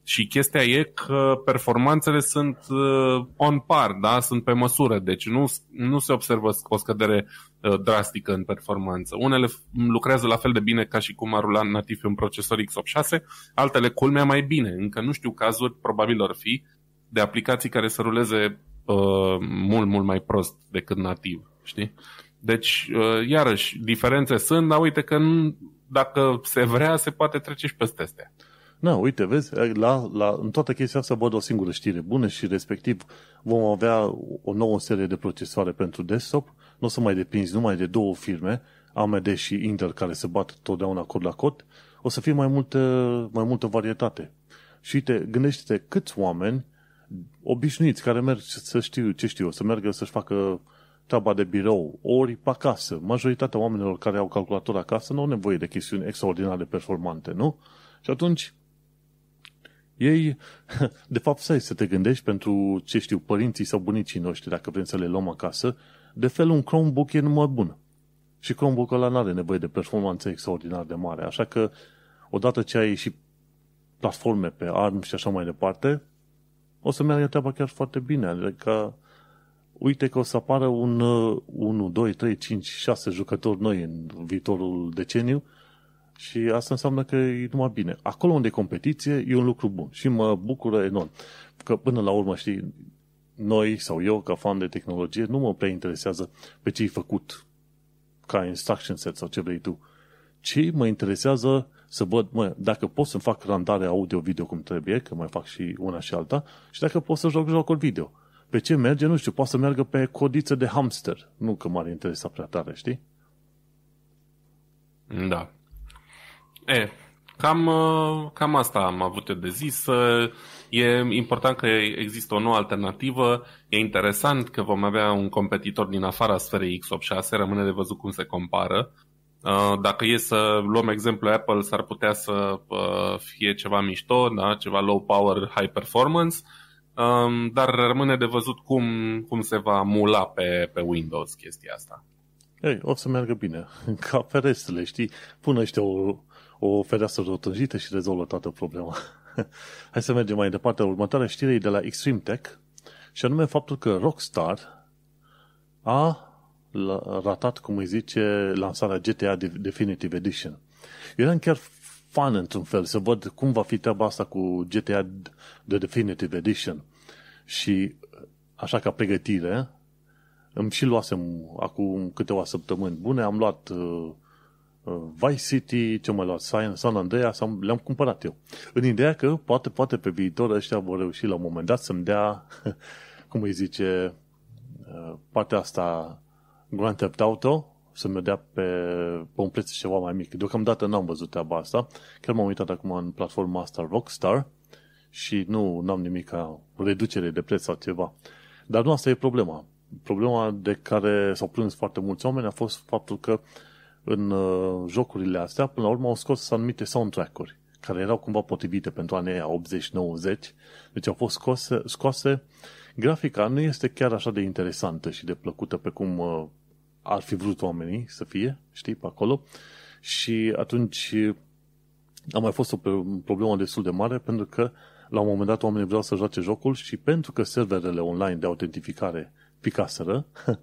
Și chestia e că performanțele sunt uh, on par, da? sunt pe măsură, deci nu, nu se observă o scădere uh, drastică în performanță. Unele lucrează la fel de bine ca și cum ar rula nativ pe un procesor x86, altele culmea mai bine. Încă nu știu cazuri, probabil ar fi, de aplicații care să ruleze uh, mult, mult mai prost decât nativ, știi? Deci, uh, iarăși, diferențe sunt, dar uite că nu, dacă se vrea, se poate trece și peste astea. Na, uite, vezi, la, la, în toată chestia asta văd o singură știre bună și respectiv vom avea o nouă serie de procesoare pentru desktop, nu o să mai depinzi numai de două firme, AMD și Intel, care se bat totdeauna cod la cod, o să fie mai multă, mai multă varietate. Și uite, gândește-te câți oameni obișnuiți care merg să știu, ce știu, să meargă să-și facă treaba de birou, ori pe acasă. Majoritatea oamenilor care au calculator acasă nu au nevoie de chestiuni extraordinar de performante, nu? Și atunci, ei, de fapt, stai să te gândești pentru, ce știu, părinții sau bunicii noștri, dacă vrem să le luăm acasă, de fel un Chromebook e numai bun. Și Chromebook ăla nu are nevoie de performanțe extraordinar de mare, așa că odată ce ai și platforme pe ARM și așa mai departe, o să meargă treaba chiar foarte bine. Adică, uite că o să apară un 1, 2, 3, 5, 6 jucători noi în viitorul deceniu și asta înseamnă că e numai bine. Acolo unde e competiție, e un lucru bun și mă bucură enorm. Că până la urmă, știi, noi sau eu, ca fan de tehnologie, nu mă prea interesează pe ce-i făcut ca instruction set sau ce vrei tu, ci mă interesează să văd, mă, dacă pot să-mi fac randare audio-video cum trebuie, că mai fac și una și alta, și dacă pot să joc jocul video. Pe ce merge, nu știu, poate să meargă pe codiță de hamster. Nu că m-ar interesa prea tare, știi? Da. E, cam, cam asta am avut eu de zis. E important că există o nouă alternativă. E interesant că vom avea un competitor din afara sferei X86. Rămâne de văzut cum se compară. Uh, dacă e să luăm exemplu Apple, s-ar putea să uh, fie ceva mișto, da? ceva low power, high performance, um, dar rămâne de văzut cum, cum se va mula pe, pe Windows chestia asta. Ei, o să meargă bine, ca ferestrele, știi? Pune ăștia o, o fereastră rotunjită și rezolvă toată problema. Hai să mergem mai departe. Următoarea știre de la Extreme Tech și anume faptul că Rockstar a ratat, cum îi zice, lansarea GTA Definitive Edition. Eu eram chiar fan într-un fel, să văd cum va fi treaba asta cu GTA The Definitive Edition. Și așa ca pregătire, îmi și luasem acum câteva săptămâni bune, am luat uh, uh Vice City, ce mai luat, San, San Andreas, am, le-am cumpărat eu. În ideea că poate, poate pe viitor ăștia vor reuși la un moment dat să-mi dea, cum îi zice, uh, partea asta Grand Theft Auto să mi dea pe, pe un preț ceva mai mic. Deocamdată n-am văzut treaba asta. Chiar m-am uitat acum în platforma asta Rockstar și nu am nimic ca reducere de preț sau ceva. Dar nu asta e problema. Problema de care s-au plâns foarte mulți oameni a fost faptul că în uh, jocurile astea, până la urmă, au scos anumite soundtrack-uri care erau cumva potrivite pentru anii 80-90. Deci au fost scoase, scoase grafica nu este chiar așa de interesantă și de plăcută pe cum uh, ar fi vrut oamenii să fie, știi, pe acolo. Și atunci a mai fost o problemă destul de mare pentru că la un moment dat oamenii vreau să joace jocul și pentru că serverele online de autentificare picaseră,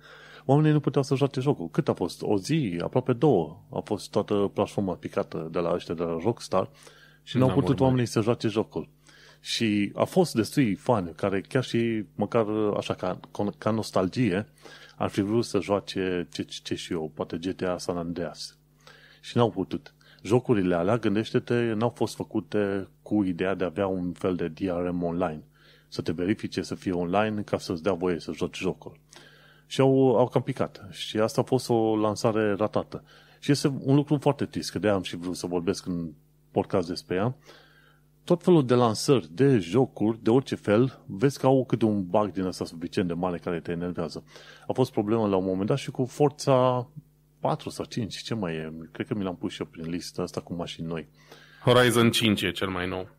oamenii nu puteau să joace jocul. Cât a fost? O zi? Aproape două. A fost toată platforma picată de la ăștia de la Rockstar și nu au putut oamenii să joace jocul. Și a fost destui fani care chiar și măcar așa ca, ca nostalgie ar fi vrut să joace ce, ce, ce și eu, poate GTA San Andreas. Și n-au putut. Jocurile alea, gândește-te, n-au fost făcute cu ideea de a avea un fel de DRM online. Să te verifice să fie online ca să-ți dea voie să joci jocul. Și au, au cam picat. Și asta a fost o lansare ratată. Și este un lucru foarte trist, că de am și vrut să vorbesc în podcast despre ea, tot felul de lansări, de jocuri, de orice fel, vezi că au de un bug din ăsta suficient de mare care te enervează. A fost problemă la un moment dat și cu forța 4 sau 5, ce mai e? Cred că mi l-am pus eu prin lista asta cu mașini noi. Horizon 5 e cel mai nou.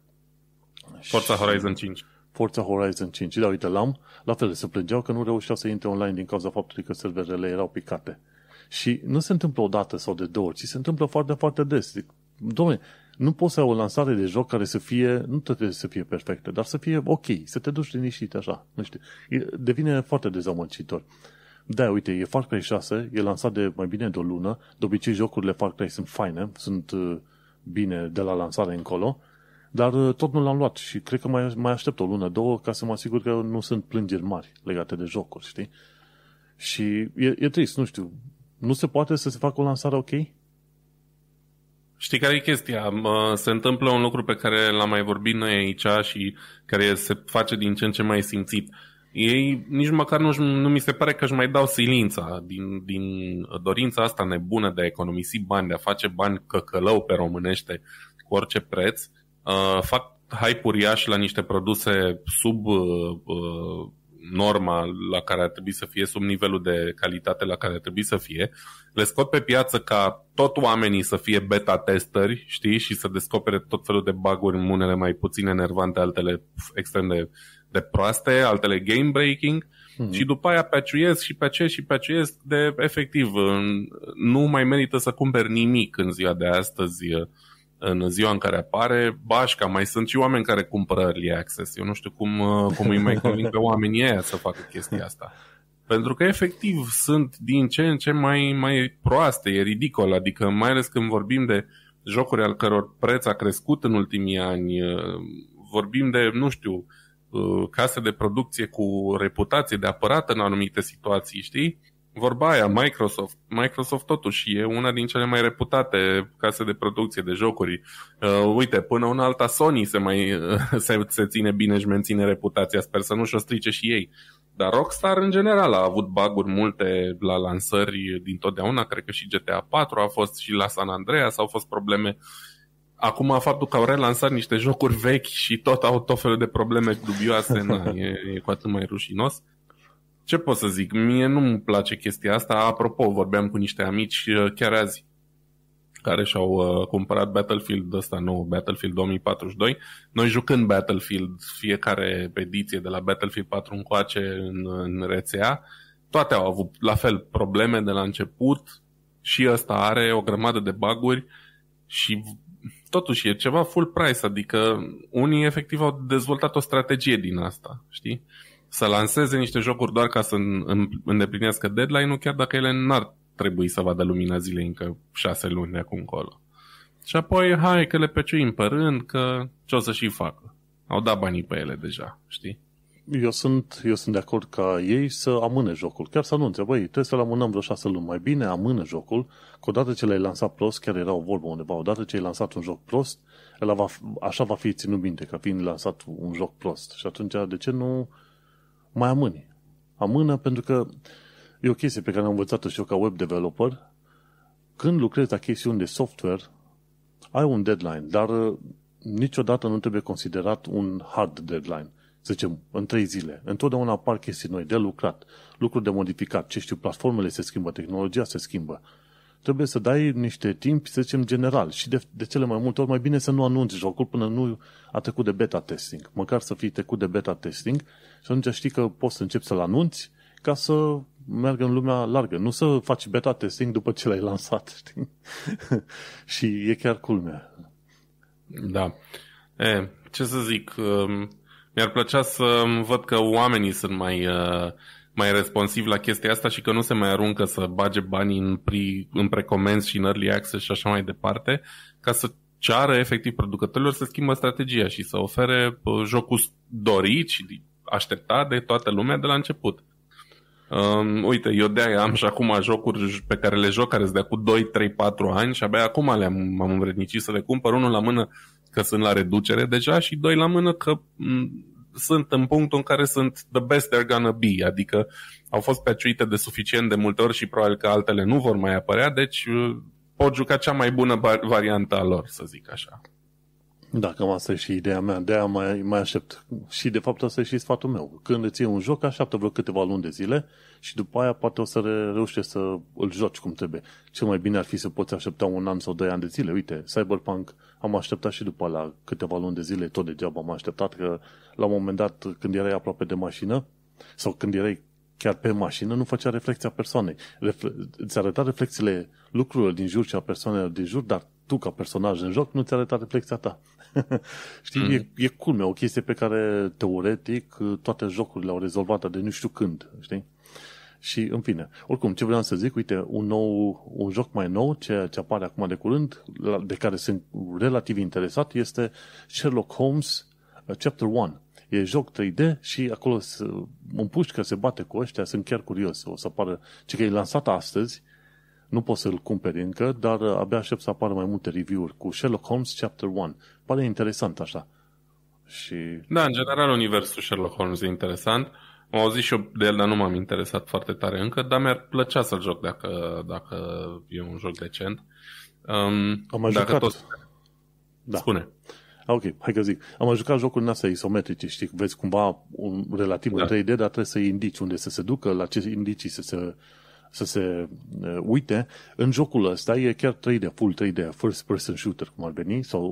Forța și... Horizon 5. Forța Horizon 5, da, uite, l-am. La fel, se plângeau că nu reușeau să intre online din cauza faptului că serverele erau picate. Și nu se întâmplă o dată sau de două ori, ci se întâmplă foarte, foarte des. Dom'le, nu poți să ai o lansare de joc care să fie, nu trebuie să fie perfectă, dar să fie ok, să te duci liniștit așa, nu știu. Devine foarte dezamăgitor. Da, uite, e Far Cry 6, e lansat de mai bine de o lună, de obicei jocurile Far Cry sunt faine, sunt uh, bine de la lansare încolo, dar uh, tot nu l-am luat și cred că mai, mai aștept o lună, două, ca să mă asigur că nu sunt plângeri mari legate de jocuri, știi? Și e, e trist, nu știu, nu se poate să se facă o lansare ok? Știi care e chestia? Se întâmplă un lucru pe care l-am mai vorbit noi aici și care se face din ce în ce mai simțit. Ei nici măcar nu, nu mi se pare că își mai dau silința din, din dorința asta nebună de a economisi bani, de a face bani căcălău pe românește cu orice preț. Uh, fac hype uri la niște produse sub uh, uh norma la care ar trebui să fie, sub nivelul de calitate la care ar trebui să fie. Le scot pe piață ca tot oamenii să fie beta testeri, știi, și să descopere tot felul de baguri, unele mai puțin enervante, altele extrem de, de proaste, altele game breaking. Mm-hmm. Și după aia peciuiesc și ce și peciuiesc de efectiv nu mai merită să cumperi nimic în ziua de astăzi în ziua în care apare, bașca, mai sunt și oameni care cumpără Early Access. Eu nu știu cum, uh, cum îi mai convinc pe oamenii ăia să facă chestia asta. Pentru că efectiv sunt din ce în ce mai, mai proaste, e ridicol, adică mai ales când vorbim de jocuri al căror preț a crescut în ultimii ani, uh, vorbim de, nu știu, uh, case de producție cu reputație de apărat în anumite situații, știi? vorba aia, Microsoft. Microsoft totuși e una din cele mai reputate case de producție de jocuri. Uh, uite, până una alta Sony se mai uh, se, se ține bine și menține reputația, sper să nu și-o strice și ei. Dar Rockstar în general a avut baguri multe la lansări din totdeauna, cred că și GTA 4 a fost și la San Andreas au fost probleme. Acum faptul că au relansat niște jocuri vechi și tot au tot felul de probleme dubioase, na, e, e cu atât mai rușinos. Uh, ce pot să zic? Mie nu-mi place chestia asta. Apropo, vorbeam cu niște amici uh, chiar azi care și-au uh, cumpărat Battlefield ăsta nou, Battlefield 2042. Noi jucând Battlefield, fiecare ediție de la Battlefield 4 încoace în, în rețea, toate au avut la fel probleme de la început și ăsta are o grămadă de baguri și totuși e ceva full price, adică unii efectiv au dezvoltat o strategie din asta, știi? Uh, să lanseze niște jocuri doar ca să îndeplinească deadline-ul, chiar dacă ele n-ar trebui să vadă lumina zilei încă șase luni de acum încolo. Și apoi, hai că le peciuim pe rând, că ce o să și facă. Au dat banii pe ele deja, știi? Eu sunt, eu sunt de acord ca ei să amâne jocul. Chiar să anunțe, băi, trebuie să-l amânăm vreo șase luni. Mai bine amâne jocul, că odată ce l-ai lansat prost, chiar era o vorbă undeva, odată ce ai lansat un joc prost, el va, așa va fi ținut minte, ca fiind lansat un joc prost. Și atunci, de ce nu mai amâni. Amână pentru că e o chestie pe care am învățat-o și eu ca web developer. Când lucrezi la chestiuni de software, ai un deadline, dar uh, niciodată nu trebuie considerat un hard deadline. Să zicem, în trei zile. Întotdeauna apar chestii noi de lucrat, lucruri de modificat. Ce știu, platformele se schimbă, tehnologia se schimbă. Trebuie să dai niște timp, să zicem, general. Și de, de cele mai multe ori mai bine să nu anunți jocul până nu a trecut de beta testing. Măcar să fii trecut de beta testing și atunci știi că poți să începi să-l anunți ca să meargă în lumea largă. Nu să faci beta testing după ce l-ai lansat. Știi? și e chiar culmea. Da. E, ce să zic, um, mi-ar plăcea să văd că oamenii sunt mai, uh, mai responsivi la chestia asta și că nu se mai aruncă să bage banii în, pre, în precomenzi și în early access și așa mai departe, ca să ceară efectiv producătorilor să schimbă strategia și să ofere uh, jocul dorit și așteptat de toată lumea de la început. Um, uite, eu de am și acum jocuri pe care le joc, care sunt de acum 2, 3, 4 ani și abia acum le-am am învrednicit să le cumpăr. Unul la mână că sunt la reducere deja și doi la mână că m- sunt în punctul în care sunt the best they're gonna be, adică au fost peciuite de suficient de multe ori și probabil că altele nu vor mai apărea, deci uh, pot juca cea mai bună variantă a lor, să zic așa. Da, cam asta e și ideea mea, de-aia mai, mai aștept. Și de fapt asta e și sfatul meu. Când îți iei un joc, așteaptă vreo câteva luni de zile și după aia poate o să reușești să îl joci cum trebuie. Cel mai bine ar fi să poți aștepta un an sau doi ani de zile. Uite, Cyberpunk am așteptat și după la câteva luni de zile, tot degeaba am așteptat că la un moment dat când erai aproape de mașină sau când erai chiar pe mașină, nu făcea reflexia persoanei. Refle- îți arăta reflexiile lucrurilor din jur și a persoanelor din jur, dar tu ca personaj în joc nu ți arăta reflexia ta. Știi, mm. e, e culmea, o chestie pe care teoretic toate jocurile au rezolvat de nu știu când, știi? Și în fine, oricum, ce vreau să zic, uite, un nou, un joc mai nou, ceea ce apare acum de curând, de care sunt relativ interesat, este Sherlock Holmes uh, Chapter 1. E joc 3D și acolo împuși că se bate cu ăștia, sunt chiar curios. O să apară, ce că e lansat astăzi, nu poți să-l cumperi încă, dar uh, abia aștept să apară mai multe review-uri cu Sherlock Holmes Chapter 1 pare interesant așa. Și... Da, în general universul Sherlock Holmes e interesant. Am auzit și eu de el, dar nu m-am interesat foarte tare încă, dar mi-ar plăcea să-l joc dacă, dacă e un joc decent. Um, Am jucat... Tot... Da. Spune. Ah, ok, hai că zic. Am jucat jocul în astea isometrice, știi, vezi cumva un relativ da. în 3D, dar trebuie să indici unde să se ducă, la ce indicii să se să se uh, uite, în jocul ăsta e chiar 3D, full 3D, first person shooter, cum ar veni, sau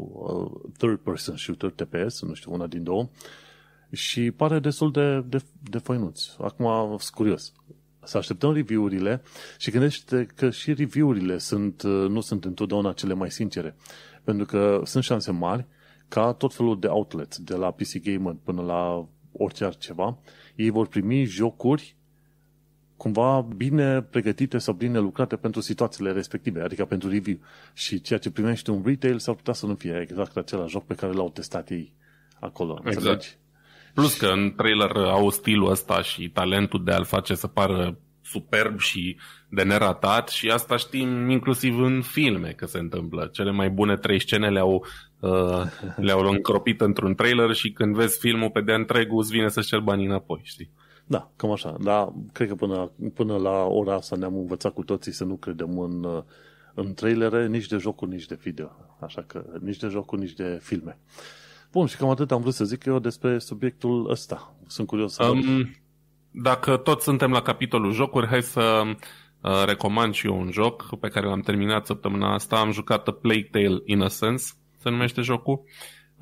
uh, third person shooter, TPS, nu știu, una din două, și pare destul de, de, de făinuț. Acum sunt curios. Să așteptăm review-urile și gândește că și review-urile sunt, uh, nu sunt întotdeauna cele mai sincere. Pentru că sunt șanse mari ca tot felul de outlets, de la PC Gamer până la orice altceva, ei vor primi jocuri cumva bine pregătite sau bine lucrate pentru situațiile respective, adică pentru review. Și ceea ce primești un retail s-ar putea să nu fie exact același joc pe care l-au testat ei acolo. Exact. Înțelegi? Plus că în trailer au stilul ăsta și talentul de a-l face să pară superb și de neratat și asta știm inclusiv în filme că se întâmplă. Cele mai bune trei scene le-au, uh, le-au încropit într-un trailer și când vezi filmul pe de întregul îți vine să-și cer banii înapoi, știi? Da, cam așa. Dar cred că până, până la ora asta ne-am învățat cu toții să nu credem în, în trailere, nici de jocuri, nici de video. Așa că nici de jocuri, nici de filme. Bun, și cam atât am vrut să zic eu despre subiectul ăsta. Sunt curios um, Dacă tot suntem la capitolul jocuri, hai să uh, recomand și eu un joc pe care l-am terminat săptămâna asta. Am jucat Plague Tale Innocence, se numește jocul. Uh,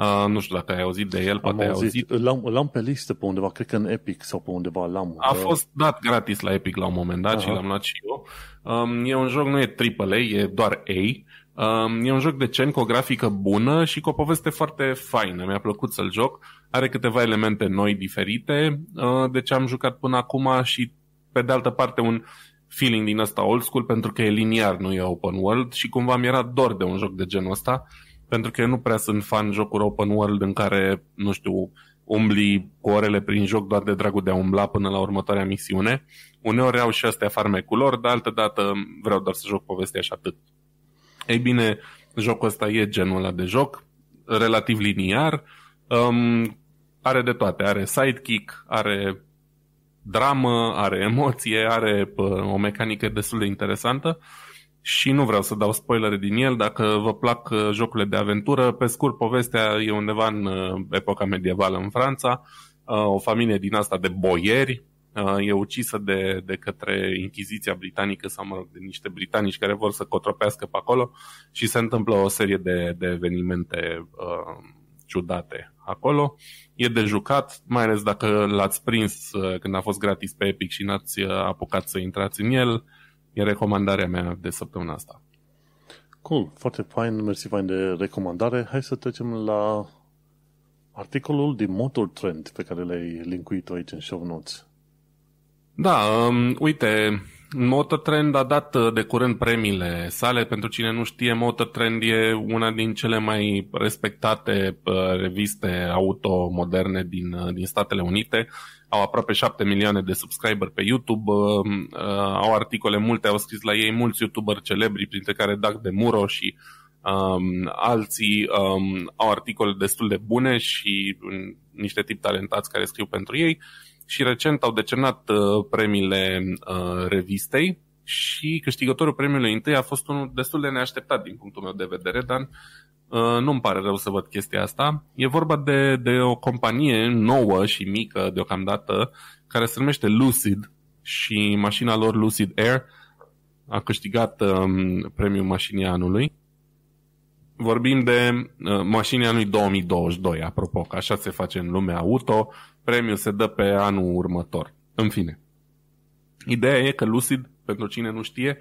Uh, nu știu dacă ai auzit de el, poate am ai auzit. auzit. L-am, l-am pe listă pe undeva, cred că în Epic sau pe undeva l-am. A fost dat gratis la Epic la un moment dat Aha. și l-am luat și eu. Um, e un joc, nu e AAA, e doar A. Um, e un joc decent, cu o grafică bună și cu o poveste foarte faină. Mi-a plăcut să-l joc. Are câteva elemente noi diferite uh, de deci ce am jucat până acum și, pe de altă parte, un feeling din ăsta old school pentru că e liniar, nu e open world și cumva mi era dor de un joc de genul ăsta. Uh, pentru că eu nu prea sunt fan jocuri open world în care, nu știu, umbli cu orele prin joc doar de dragul de a umbla până la următoarea misiune. Uneori au și astea cu lor, dar altă dată vreau doar să joc povestea și atât. Ei bine, jocul ăsta e genul ăla de joc, relativ liniar, um, are de toate, are sidekick, are dramă, are emoție, are o mecanică destul de interesantă. Uh, și nu vreau să dau spoilere din el. Dacă vă plac uh, jocurile de aventură, pe scurt, povestea e undeva în uh, epoca medievală în Franța. Uh, o familie din asta de boieri e ucisă de, de către Inchiziția Britanică sau, mă rog, de niște britanici care vor să cotropească pe acolo și se întâmplă o serie de, de evenimente uh, ciudate acolo. E de jucat, mai ales dacă l-ați prins când a fost gratis pe Epic și n-ați apucat să intrați în el. Uh, E recomandarea mea de săptămâna asta. Cool, foarte fain, mersi fain de recomandare. Hai să trecem la articolul din Motor Trend pe care l-ai linkuit aici în show notes. Da, um, uite, Trend a dat uh, de curând premiile sale. Pentru cine nu știe, Trend e una din cele mai respectate uh, reviste auto moderne din, uh, din Statele Unite au aproape 7 milioane de subscriber pe YouTube, uh, uh, au articole multe, au scris la ei mulți YouTuber celebri, printre care Dac de Muro și um, alții um, au articole destul de bune și um, niște tip talentați care scriu pentru ei și recent au decernat uh, premiile uh, revistei și câștigătorul premiului întâi a fost unul destul de neașteptat din punctul meu de vedere, dar uh, nu-mi pare rău să văd chestia asta. E vorba de, de o companie nouă și mică deocamdată care se numește Lucid și mașina lor Lucid Air a câștigat um, premiul mașinii anului. Vorbim de uh, mașinii anului 2022, apropo, că așa se face în lumea auto, premiul se dă pe anul următor. În fine. Ideea e că Lucid pentru cine nu știe,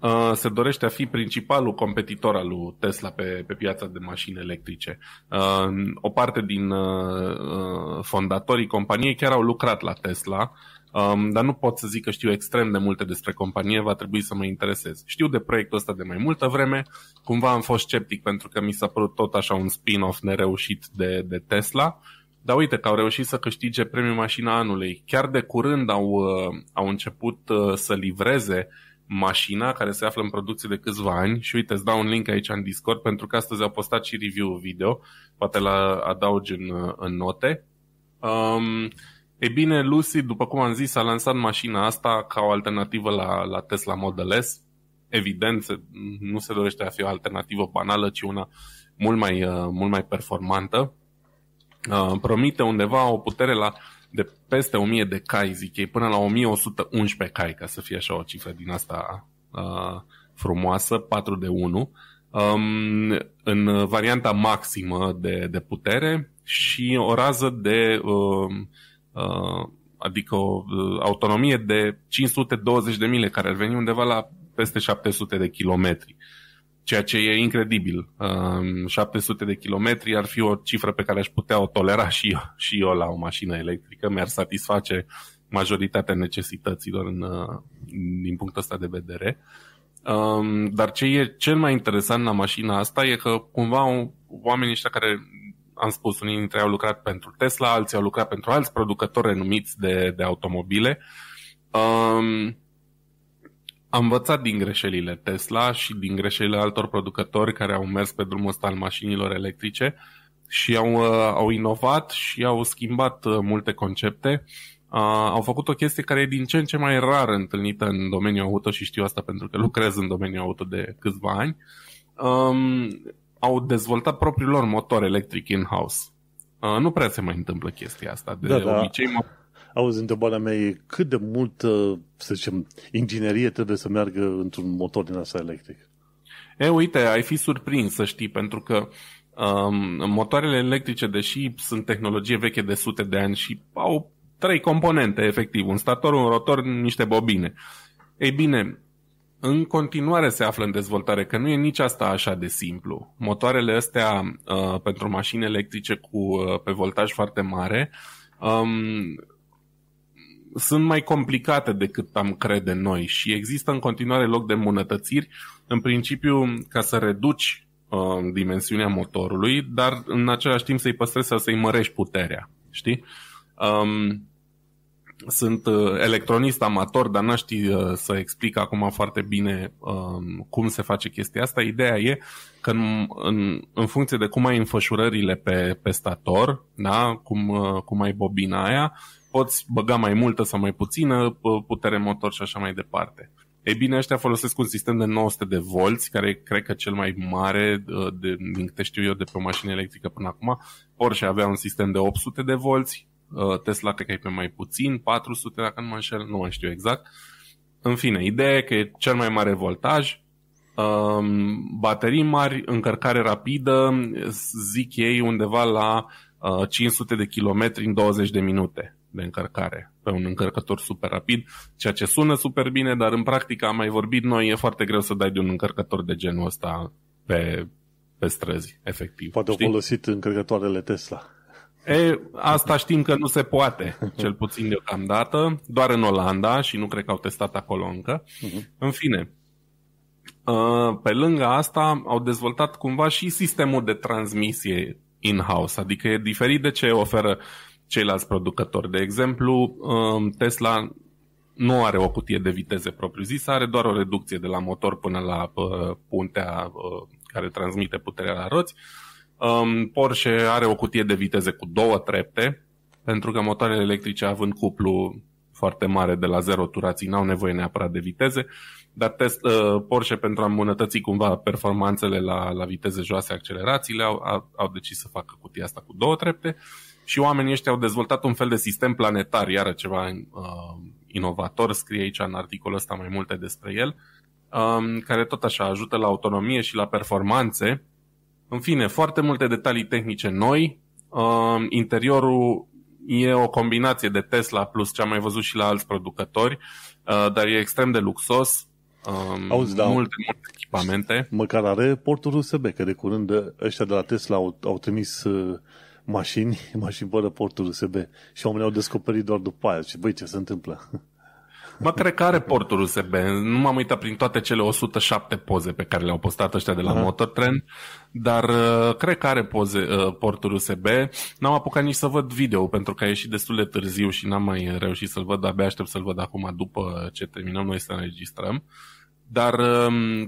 uh, se dorește a fi principalul competitor al lui Tesla pe, pe piața de mașini electrice. Uh, o parte din uh, fondatorii companiei chiar au lucrat la Tesla, um, dar nu pot să zic că știu extrem de multe despre companie, va trebui să mă interesez. Știu de proiectul ăsta de mai multă vreme, cumva am fost sceptic pentru că mi s-a părut tot așa un spin-off nereușit de, de Tesla, dar uite că au reușit să câștige premiul mașina anului. Chiar de curând au, uh, au început uh, să livreze mașina care se află în producție de câțiva ani și uite, îți dau un link aici în Discord pentru că astăzi au postat și review video, poate la adaugi în, uh, în note. Um, e bine, Lucy, după cum am zis, a lansat mașina asta ca o alternativă la, la Tesla Model S. Evident, nu se dorește a fi o alternativă banală, ci una mult mai, mult mai performantă. Uh, promite undeva o putere la de peste 1000 de cai, zic ei, până la 1111 cai, ca să fie așa o cifră din asta uh, frumoasă, 4 de 1, um, în varianta maximă de, de putere și o rază de, uh, uh, adică o uh, autonomie de 520 de mile, care ar veni undeva la peste 700 de kilometri. Uh, ceea ce e incredibil. 700 um, de kilometri ar fi o cifră pe care aș putea o tolera și eu, și eu la o mașină electrică. Mi-ar satisface majoritatea necesităților în, uh, din punctul ăsta de vedere. Um, dar ce e cel mai interesant la mașina asta e că cumva oamenii ăștia care am spus, unii dintre ei au lucrat pentru Tesla, alții au lucrat pentru alți producători renumiți de, de automobile. Um, a învățat din greșelile Tesla și din greșelile altor producători care au mers pe drumul ăsta al mașinilor electrice și au, uh, au inovat și au schimbat uh, multe concepte. Uh, au făcut o chestie care e din ce în ce mai rar întâlnită în domeniul auto și știu asta pentru că lucrez în domeniul auto de câțiva ani. Um, au dezvoltat propriul lor motor electric in-house. Uh, nu prea se mai întâmplă chestia asta. De da, da. obicei, Auzi, întrebarea mea e cât de mult, uh, să zicem, inginerie trebuie să meargă într-un motor din asta electric? E, uite, ai fi surprins să știi, pentru că um, motoarele electrice, deși sunt tehnologie veche de sute de ani și au trei componente, efectiv, un stator, un rotor, niște bobine. Ei bine, în continuare se află în dezvoltare, că nu e nici asta așa de simplu. Motoarele astea uh, pentru mașini electrice cu uh, pe voltaj foarte mare um, sunt mai complicate decât am crede noi și există în continuare loc de îmbunătățiri, în principiu ca să reduci uh, dimensiunea motorului, dar în același timp să-i păstrezi sau să-i mărești puterea, știi? Um, sunt uh, electronist amator, dar n-aș ști uh, să explic acum foarte bine uh, cum se face chestia asta. Ideea e că în, în, în funcție de cum ai înfășurările pe, pe stator, da? cum, uh, cum ai bobina aia, poți băga mai multă sau mai puțină, putere motor și așa mai departe. Ei bine, ăștia folosesc un sistem de 900 de volți, care e, cred că, cel mai mare, ă, de, din câte știu eu, de pe o mașină electrică până acum. Porsche avea un sistem de 800 de volți, ă, Tesla cred că e pe mai puțin, 400 dacă nu mă înșel, nu mai știu exact. În fine, ideea e că e cel mai mare voltaj, ă, baterii mari, încărcare rapidă, zic ei undeva la 500 de kilometri în 20 de minute de încărcare pe un încărcător super rapid, ceea ce sună super bine, dar în practică am mai vorbit noi, e foarte greu să dai de un încărcător de genul ăsta pe, pe străzi, efectiv. Poate au folosit încărcătoarele Tesla. E, asta știm că nu se poate, cel puțin deocamdată, doar în Olanda și nu cred că au testat acolo încă. Uh-huh. În fine, ă, pe lângă asta au dezvoltat cumva și sistemul de transmisie in-house, adică e diferit de ce oferă uh, ceilalți producători. De exemplu, um, Tesla nu are o cutie de viteze propriu-zisă, are doar o reducție de la motor până la uh, puntea uh, care transmite puterea la roți. Um, Porsche are o cutie de viteze cu două trepte, pentru că motoarele electrice având cuplu foarte mare de la zero turații, n-au nevoie neapărat de viteze, dar test, uh, Porsche pentru a îmbunătăți cumva performanțele la, la viteze joase, accelerațiile, au, au, au decis să facă cutia asta cu două trepte. Uh, și oamenii ăștia au dezvoltat un fel de sistem planetar, iară ceva uh, inovator, scrie aici în articolul ăsta mai multe despre el, um, care tot așa ajută la autonomie și la performanțe. În fine, foarte multe detalii tehnice noi. Uh, interiorul e o combinație de Tesla plus ce am mai văzut și la alți producători, uh, dar e extrem de luxos. Um, Auzi, da, multe, multe echipamente. Măcar are portul USB, că de curând ăștia de la Tesla au, au trimis uh, mașini, mașini fără portul USB. Și oamenii au descoperit doar după aia. Și băi, ce se întâmplă? Mă, cred că are portul USB. Nu m-am uitat prin toate cele 107 poze pe care le-au postat ăștia de la uh-huh. dar uh, cred că are poze, uh, portul USB. N-am apucat nici să văd video pentru că a ieșit destul de târziu și n-am mai reușit să-l văd. Abia aștept să-l văd acum după ce terminăm noi să înregistrăm. Dar uh,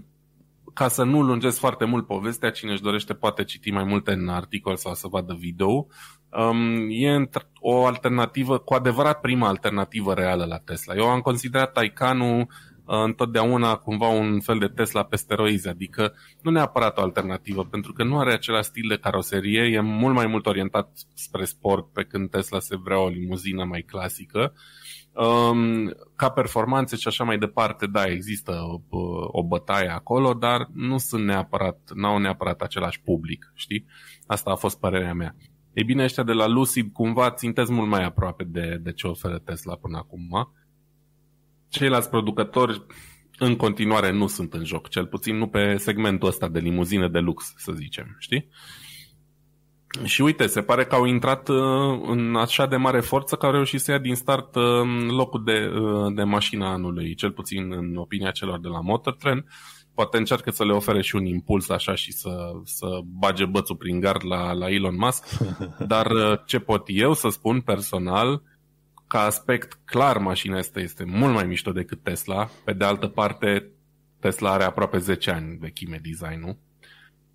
ca să nu lungesc foarte mult povestea, cine își dorește poate citi mai multe în articol sau să vadă video. Um, e o alternativă, cu adevărat prima alternativă reală la Tesla. Eu am considerat Taycanul uh, întotdeauna cumva un fel de Tesla pe steroizi, adică nu neapărat o alternativă, pentru că nu are același stil de caroserie, e mult mai mult orientat spre sport, pe când Tesla se vrea o limuzină mai clasică. Uh, Um, ca performanțe și așa mai departe, da, există o, uh, o bătaie acolo, dar nu sunt neapărat, n-au neapărat același public, știi? Asta a fost părerea mea. E bine, ăștia de la Lucid cumva țintez mult mai aproape de, de ce oferă Tesla până acum. Ceilalți producători în continuare nu sunt în joc, cel puțin nu pe segmentul ăsta de limuzine de lux, să zicem, știi? Și uite, se pare că au intrat uh, în așa de mare forță că au reușit să ia din start uh, locul de, uh, de mașina anului, cel puțin în opinia celor de la Motor Trend. Poate încearcă să le ofere și un impuls așa și să, să bage bățul prin gard la, la Elon Musk. Dar ce pot eu să spun personal, ca aspect clar mașina asta este mult mai mișto decât Tesla. Pe de altă parte, Tesla are aproape 10 ani vechime design-ul.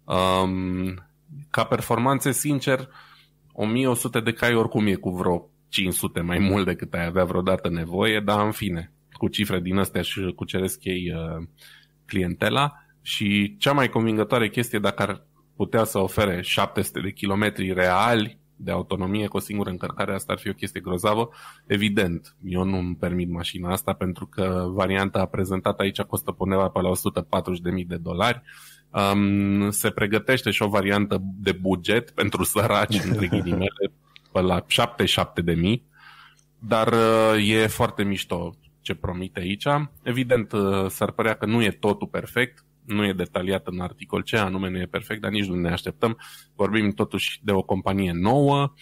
Um, ca performanțe, sincer, 1100 de cai oricum e cu vreo 500 mai mult decât ai avea vreodată nevoie, dar în fine, cu cifre din astea și cu ceresc ei uh, clientela și cea mai convingătoare chestie dacă ar putea să ofere 700 de kilometri reali de autonomie cu o singură încărcare, asta ar fi o chestie grozavă. Evident, eu nu îmi permit mașina asta pentru că varianta prezentată aici costă până la 140.000 de dolari Um, se pregătește și o variantă de buget pentru săraci, între ghilimele, pe la 7-7 de mii, dar uh, e foarte mișto ce promite aici. Evident, uh, s-ar părea că nu e totul perfect, nu e detaliat în articol ce anume nu e perfect, dar nici nu ne așteptăm. Vorbim totuși de o companie nouă,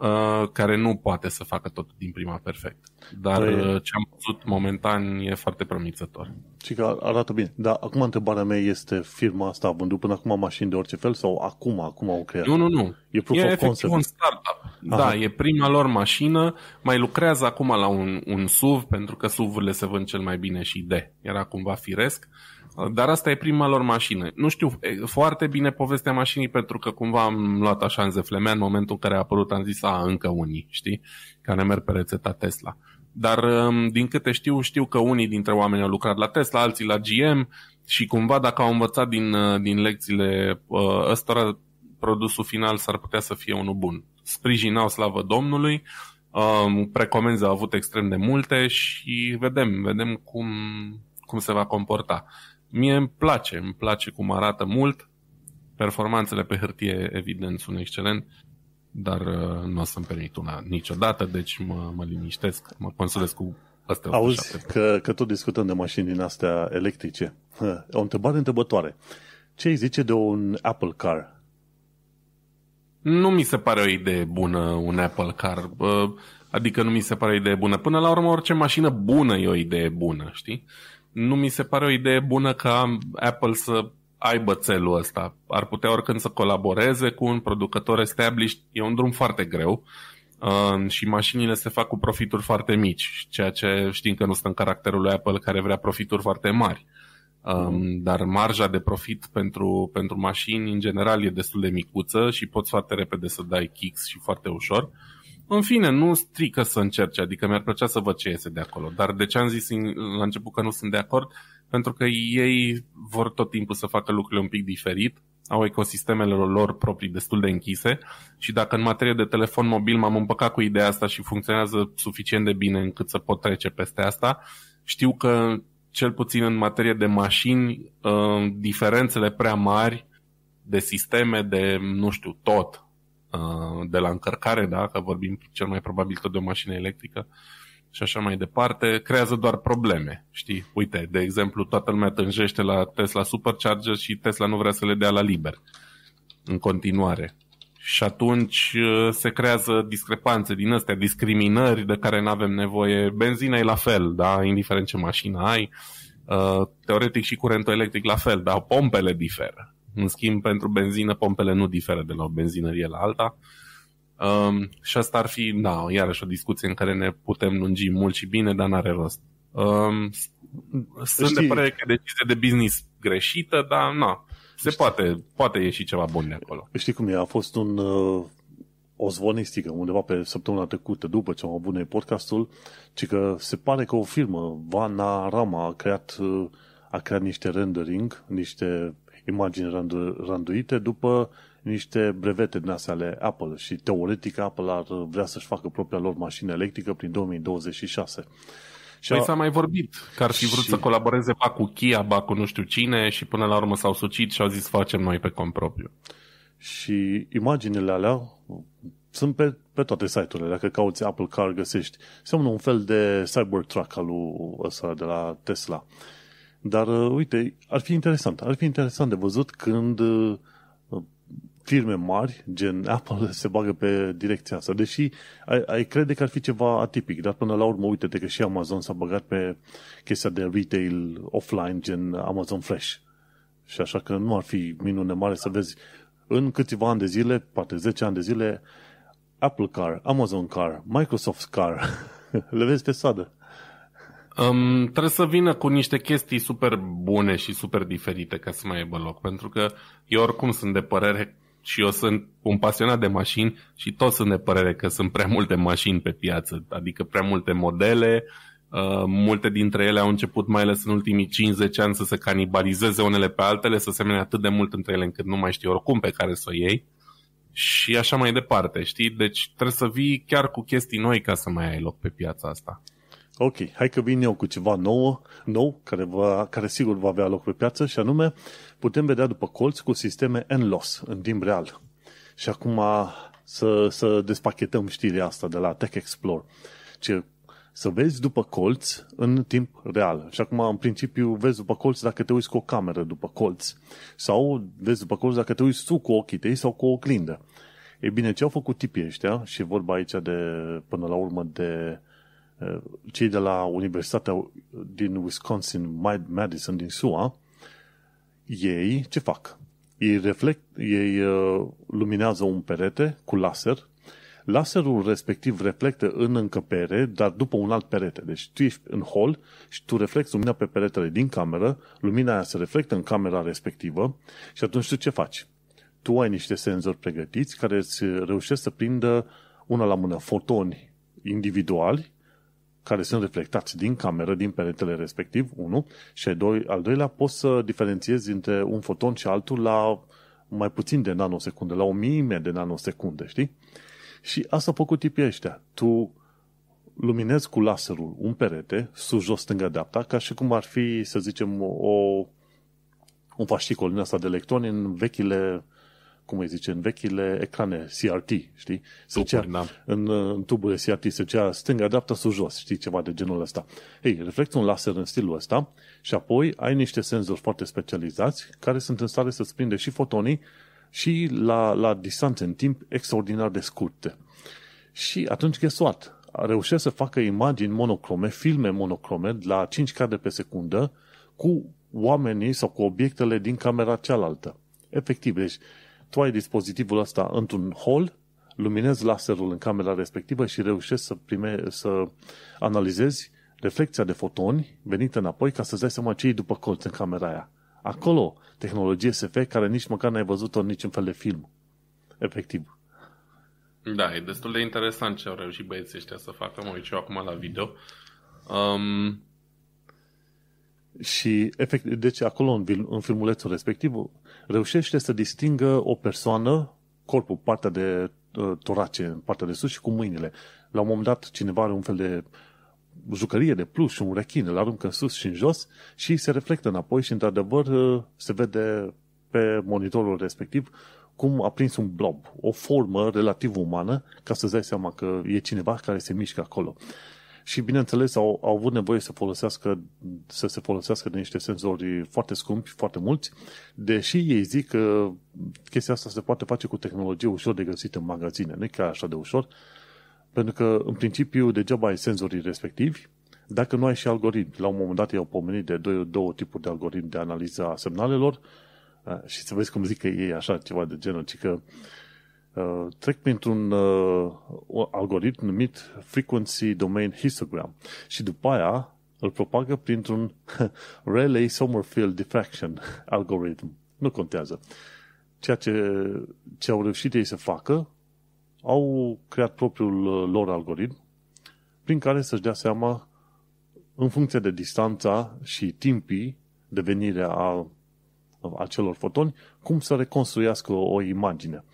Uh, care nu poate să facă totul din prima perfect. Dar păi... Uh, ce am văzut momentan e foarte promițător. Și că arată bine. Dar acum întrebarea mea este, firma asta a vândut până acum mașini de orice fel sau acum, acum au creat? Nu, nu, nu. E proof e of concept. un startup. Aha. Da, e prima lor mașină. Mai lucrează acum la un, un SUV, pentru că SUV-urile se vând cel mai bine și de. Era cumva firesc. Uh, dar asta e prima lor mașină. Nu știu foarte bine povestea mașinii pentru că cumva am luat așa în zeflemea în momentul în care a apărut am zis, a, încă unii, știi, care merg pe rețeta Tesla. Dar um, din câte știu, știu că unii dintre oameni au lucrat la Tesla, alții la GM și cumva dacă au învățat din, uh, din lecțiile uh, ăstora, produsul final s-ar putea să fie unul bun. Sprijinau slavă Domnului, um, precomenzi au avut extrem de multe și vedem, vedem cum, cum se va comporta. Mie îmi place, îmi place cum arată mult. Performanțele pe hârtie, evident, sunt excelent, dar uh, nu o să-mi permit una niciodată, deci mă, mă liniștesc, mă consolez cu astea. Auzi, că, că tot discutăm de mașini din astea electrice. O întrebare întrebătoare. Ce îi zice de un Apple Car? Nu mi se pare o idee bună un Apple Car. Adică nu mi se pare o idee bună. Până la urmă, orice mașină bună e o idee bună, știi? nu mi se pare o idee bună ca Apple să aibă țelul ăsta. Ar putea oricând să colaboreze cu un producător established. E un drum foarte greu um, și mașinile se fac cu profituri foarte mici, ceea ce știm că nu stă în caracterul lui Apple care vrea profituri foarte mari. Um, mm-hmm. dar marja de profit pentru, pentru mașini în general e destul de micuță și poți foarte repede să dai kicks și foarte ușor. În fine, nu strică să încerce, adică mi-ar plăcea să văd ce iese de acolo. Dar de ce am zis la început că nu sunt de acord? Pentru că ei vor tot timpul să facă lucrurile un pic diferit, au ecosistemele lor proprii destul de închise și dacă în materie de telefon mobil m-am împăcat cu ideea asta și funcționează suficient de bine încât să pot trece peste asta, știu că cel puțin în materie de mașini, uh, diferențele prea mari de sisteme, de nu știu, tot, Uh, de la încărcare, da? că vorbim cel mai probabil tot de o mașină electrică și așa mai departe, creează doar probleme. Știi? Uite, de exemplu, toată lumea tânjește la Tesla Supercharger și Tesla nu vrea să le dea la liber în continuare. Și atunci uh, se creează discrepanțe din astea, discriminări de care nu avem nevoie. Benzina e la fel, da? indiferent ce mașină ai. Uh, teoretic și curentul electric la fel, dar pompele diferă. În schimb, pentru benzină, pompele nu diferă de la o benzinărie la alta. Um, și asta ar fi, da, iarăși o discuție în care ne putem lungi mult și bine, dar n-are rost. Um, sunt de părere că decizie de business greșită, dar na, se Știi. poate, poate ieși ceva bun de acolo. Știi cum e? A fost un, uh, o zvonistică undeva pe săptămâna trecută după ce am avut noi podcastul, ci că se pare că o firmă, Vana Rama, a creat, uh, a creat niște rendering, niște imagini randu- randuite după niște brevete din astea ale Apple și teoretic Apple ar vrea să-și facă propria lor mașină electrică prin 2026. Și păi a... s-a mai vorbit că ar fi vrut și... să colaboreze ba cu Kia, ba cu nu știu cine și până la urmă s-au sucit și au zis facem noi pe cont propriu. Și imaginile alea sunt pe, pe toate site-urile. Dacă cauți Apple Car, găsești. Seamănă un fel de Cybertruck al lui ăsta de la Tesla. Uh, dar, uh, uite, ar fi interesant. Ar fi interesant de văzut când uh, firme mari, gen Apple, se bagă pe direcția asta. Deși ai, ai crede că ar fi ceva atipic, dar până la urmă, uite-te că și Amazon s-a băgat pe chestia de retail offline, gen Amazon Flash. Și așa că nu ar fi minune mare să vezi în câțiva ani de zile, poate 10 ani de zile, Apple Car, Amazon Car, Microsoft Car, le vezi pe sadă. Um, trebuie să vină cu niște chestii super bune și super diferite ca să mai aibă loc, pentru că eu oricum sunt de părere și eu sunt un pasionat de mașini și toți sunt de părere că sunt prea multe mașini pe piață, adică prea multe modele, Uh, multe dintre ele au început, mai ales în ultimii 50 ani, să se canibalizeze unele pe altele, să se atât de mult între ele încât nu mai știi oricum pe care să o iei și așa mai departe, știi? Deci trebuie să vii chiar cu chestii noi ca să mai ai loc pe piața asta ok, hai că vin eu cu ceva nou, nou, care, va, care sigur va avea loc pe piață și anume putem vedea după colți cu sisteme NLOS în timp real. Și acum să, să despachetăm știrea asta de la Tech Explore. Ce, să vezi după colț în timp real. Și acum, în principiu, vezi după colț dacă te uiți cu o cameră după colț. Sau vezi după colț dacă te uiți tu cu ochii tăi sau cu o oglindă. E bine, ce au făcut tipii ăștia, și vorba aici de, până la urmă, de Eh, cei de la Universitatea din Wisconsin, Madison, din SUA, ei ce fac? Ei, reflect, ei eh, luminează un perete cu laser Laserul respectiv reflectă în încăpere, dar după un alt perete. Deci tu ești în hol și tu reflecti lumina pe peretele din cameră, lumina aia se reflectă în camera respectivă și atunci tu ce faci? Tu ai niște senzori pregătiți care îți reușesc să prindă una la mână fotoni individuali care sunt reflectați din cameră, din peretele respectiv, unul, și doi, al doilea, poți să diferențiezi între un foton și altul la mai puțin de nanosecunde, la o miime de nanosecunde, știi? Și asta a făcut tipii ăștia. Tu luminezi cu laserul un perete, sus, jos, stânga, dreapta, ca și cum ar fi, să zicem, o, un fascicol din asta de electroni în vechile uh, cum îi zice, în vechile ecrane CRT, știi? Se Tupuri, cea, da. în, în tuburile CRT se cea stânga-dreapta sus-jos, știi, ceva de genul ăsta. Ei, reflectă un laser în stilul ăsta și apoi ai niște senzori foarte specializați care sunt în stare să-ți prinde și fotonii și la, la distanțe în timp extraordinar de scurte. Și atunci, guess what? Reușesc să facă imagini monocrome, filme monocrome la 5 cadre pe secundă cu oamenii sau cu obiectele din camera cealaltă. Efectiv, deci tu ai dispozitivul ăsta într-un hol, luminezi laserul în camera respectivă și reușești să, prime, să analizezi reflecția de fotoni venită înapoi ca să-ți dai seama ce e după colț în camera aia. Acolo, tehnologie SF care nici măcar n-ai văzut-o în niciun fel de film. Efectiv. Da, e destul de interesant ce au reușit băieții ăștia să facă. Mă uit eu acum la video. Um... Și, efectiv, deci acolo în, în filmulețul respectiv reușește să distingă o persoană, corpul, partea de uh, torace, partea de sus și cu mâinile. La un moment dat cineva are un fel de jucărie de pluș, un rechin, îl aruncă în sus și în jos și se reflectă înapoi și într-adevăr uh, se vede pe monitorul respectiv cum a prins un blob, o formă relativ umană, ca să-ți dai seama că e cineva care se mișcă acolo. Și, bineînțeles, au, au avut nevoie să, folosească, să se folosească de niște senzori foarte scumpi, foarte mulți, deși ei zic că chestia asta se poate face cu tehnologie ușor de găsit în magazine, nu chiar așa de ușor, pentru că, în principiu, degeaba ai senzorii respectivi, dacă nu ai și algoritmi. La un moment dat i-au pomenit de două, două tipuri de algoritmi de a semnalelor eh, și să vezi cum zic că ei așa ceva de genul, ci că Uh, trec printr-un uh, algoritm numit Frequency Domain Histogram și după aia îl propagă printr-un relay Sommerfeld Diffraction algoritm. Nu contează. Ceea ce, ce au reușit ei să facă, au creat propriul uh, lor algoritm prin care să-și dea seama în funcție de distanța și timpii de venire a acelor fotoni, cum să reconstruiască o imagine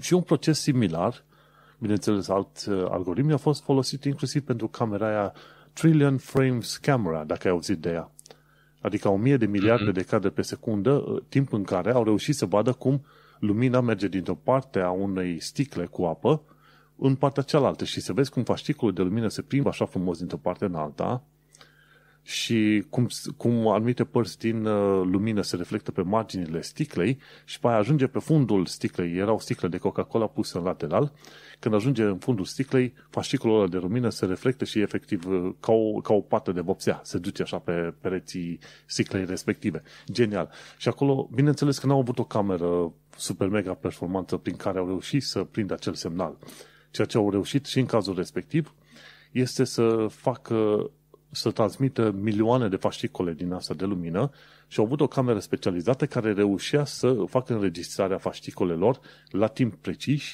și un proces similar, bineînțeles, alt uh, algoritm a fost folosit inclusiv pentru camera aia Trillion Frames Camera, dacă ai auzit de ea. Adică o mie de miliarde de cadre pe secundă, uh, timp în care au reușit să vadă cum lumina merge dintr-o parte a unei sticle cu apă în partea cealaltă și să vezi cum fasciculul de lumină se plimbă așa frumos dintr-o parte în alta și cum, cum anumite părți din uh, lumină se reflectă pe marginile sticlei și pe ajunge pe fundul sticlei, erau sticle de Coca-Cola puse în lateral, când ajunge în fundul sticlei, fasciculul ăla de lumină se reflectă și efectiv uh, ca o, ca o pată de vopsea, se duce așa pe pereții sticlei respective. Genial! Și acolo, bineînțeles că n-au avut o cameră super mega performantă prin care au reușit să prindă acel semnal. Ceea ce au reușit și în cazul respectiv este să facă să transmită milioane de fascicole din asta de lumină și au avut o cameră specializată care reușea să facă înregistrarea fascicolelor la timp precis,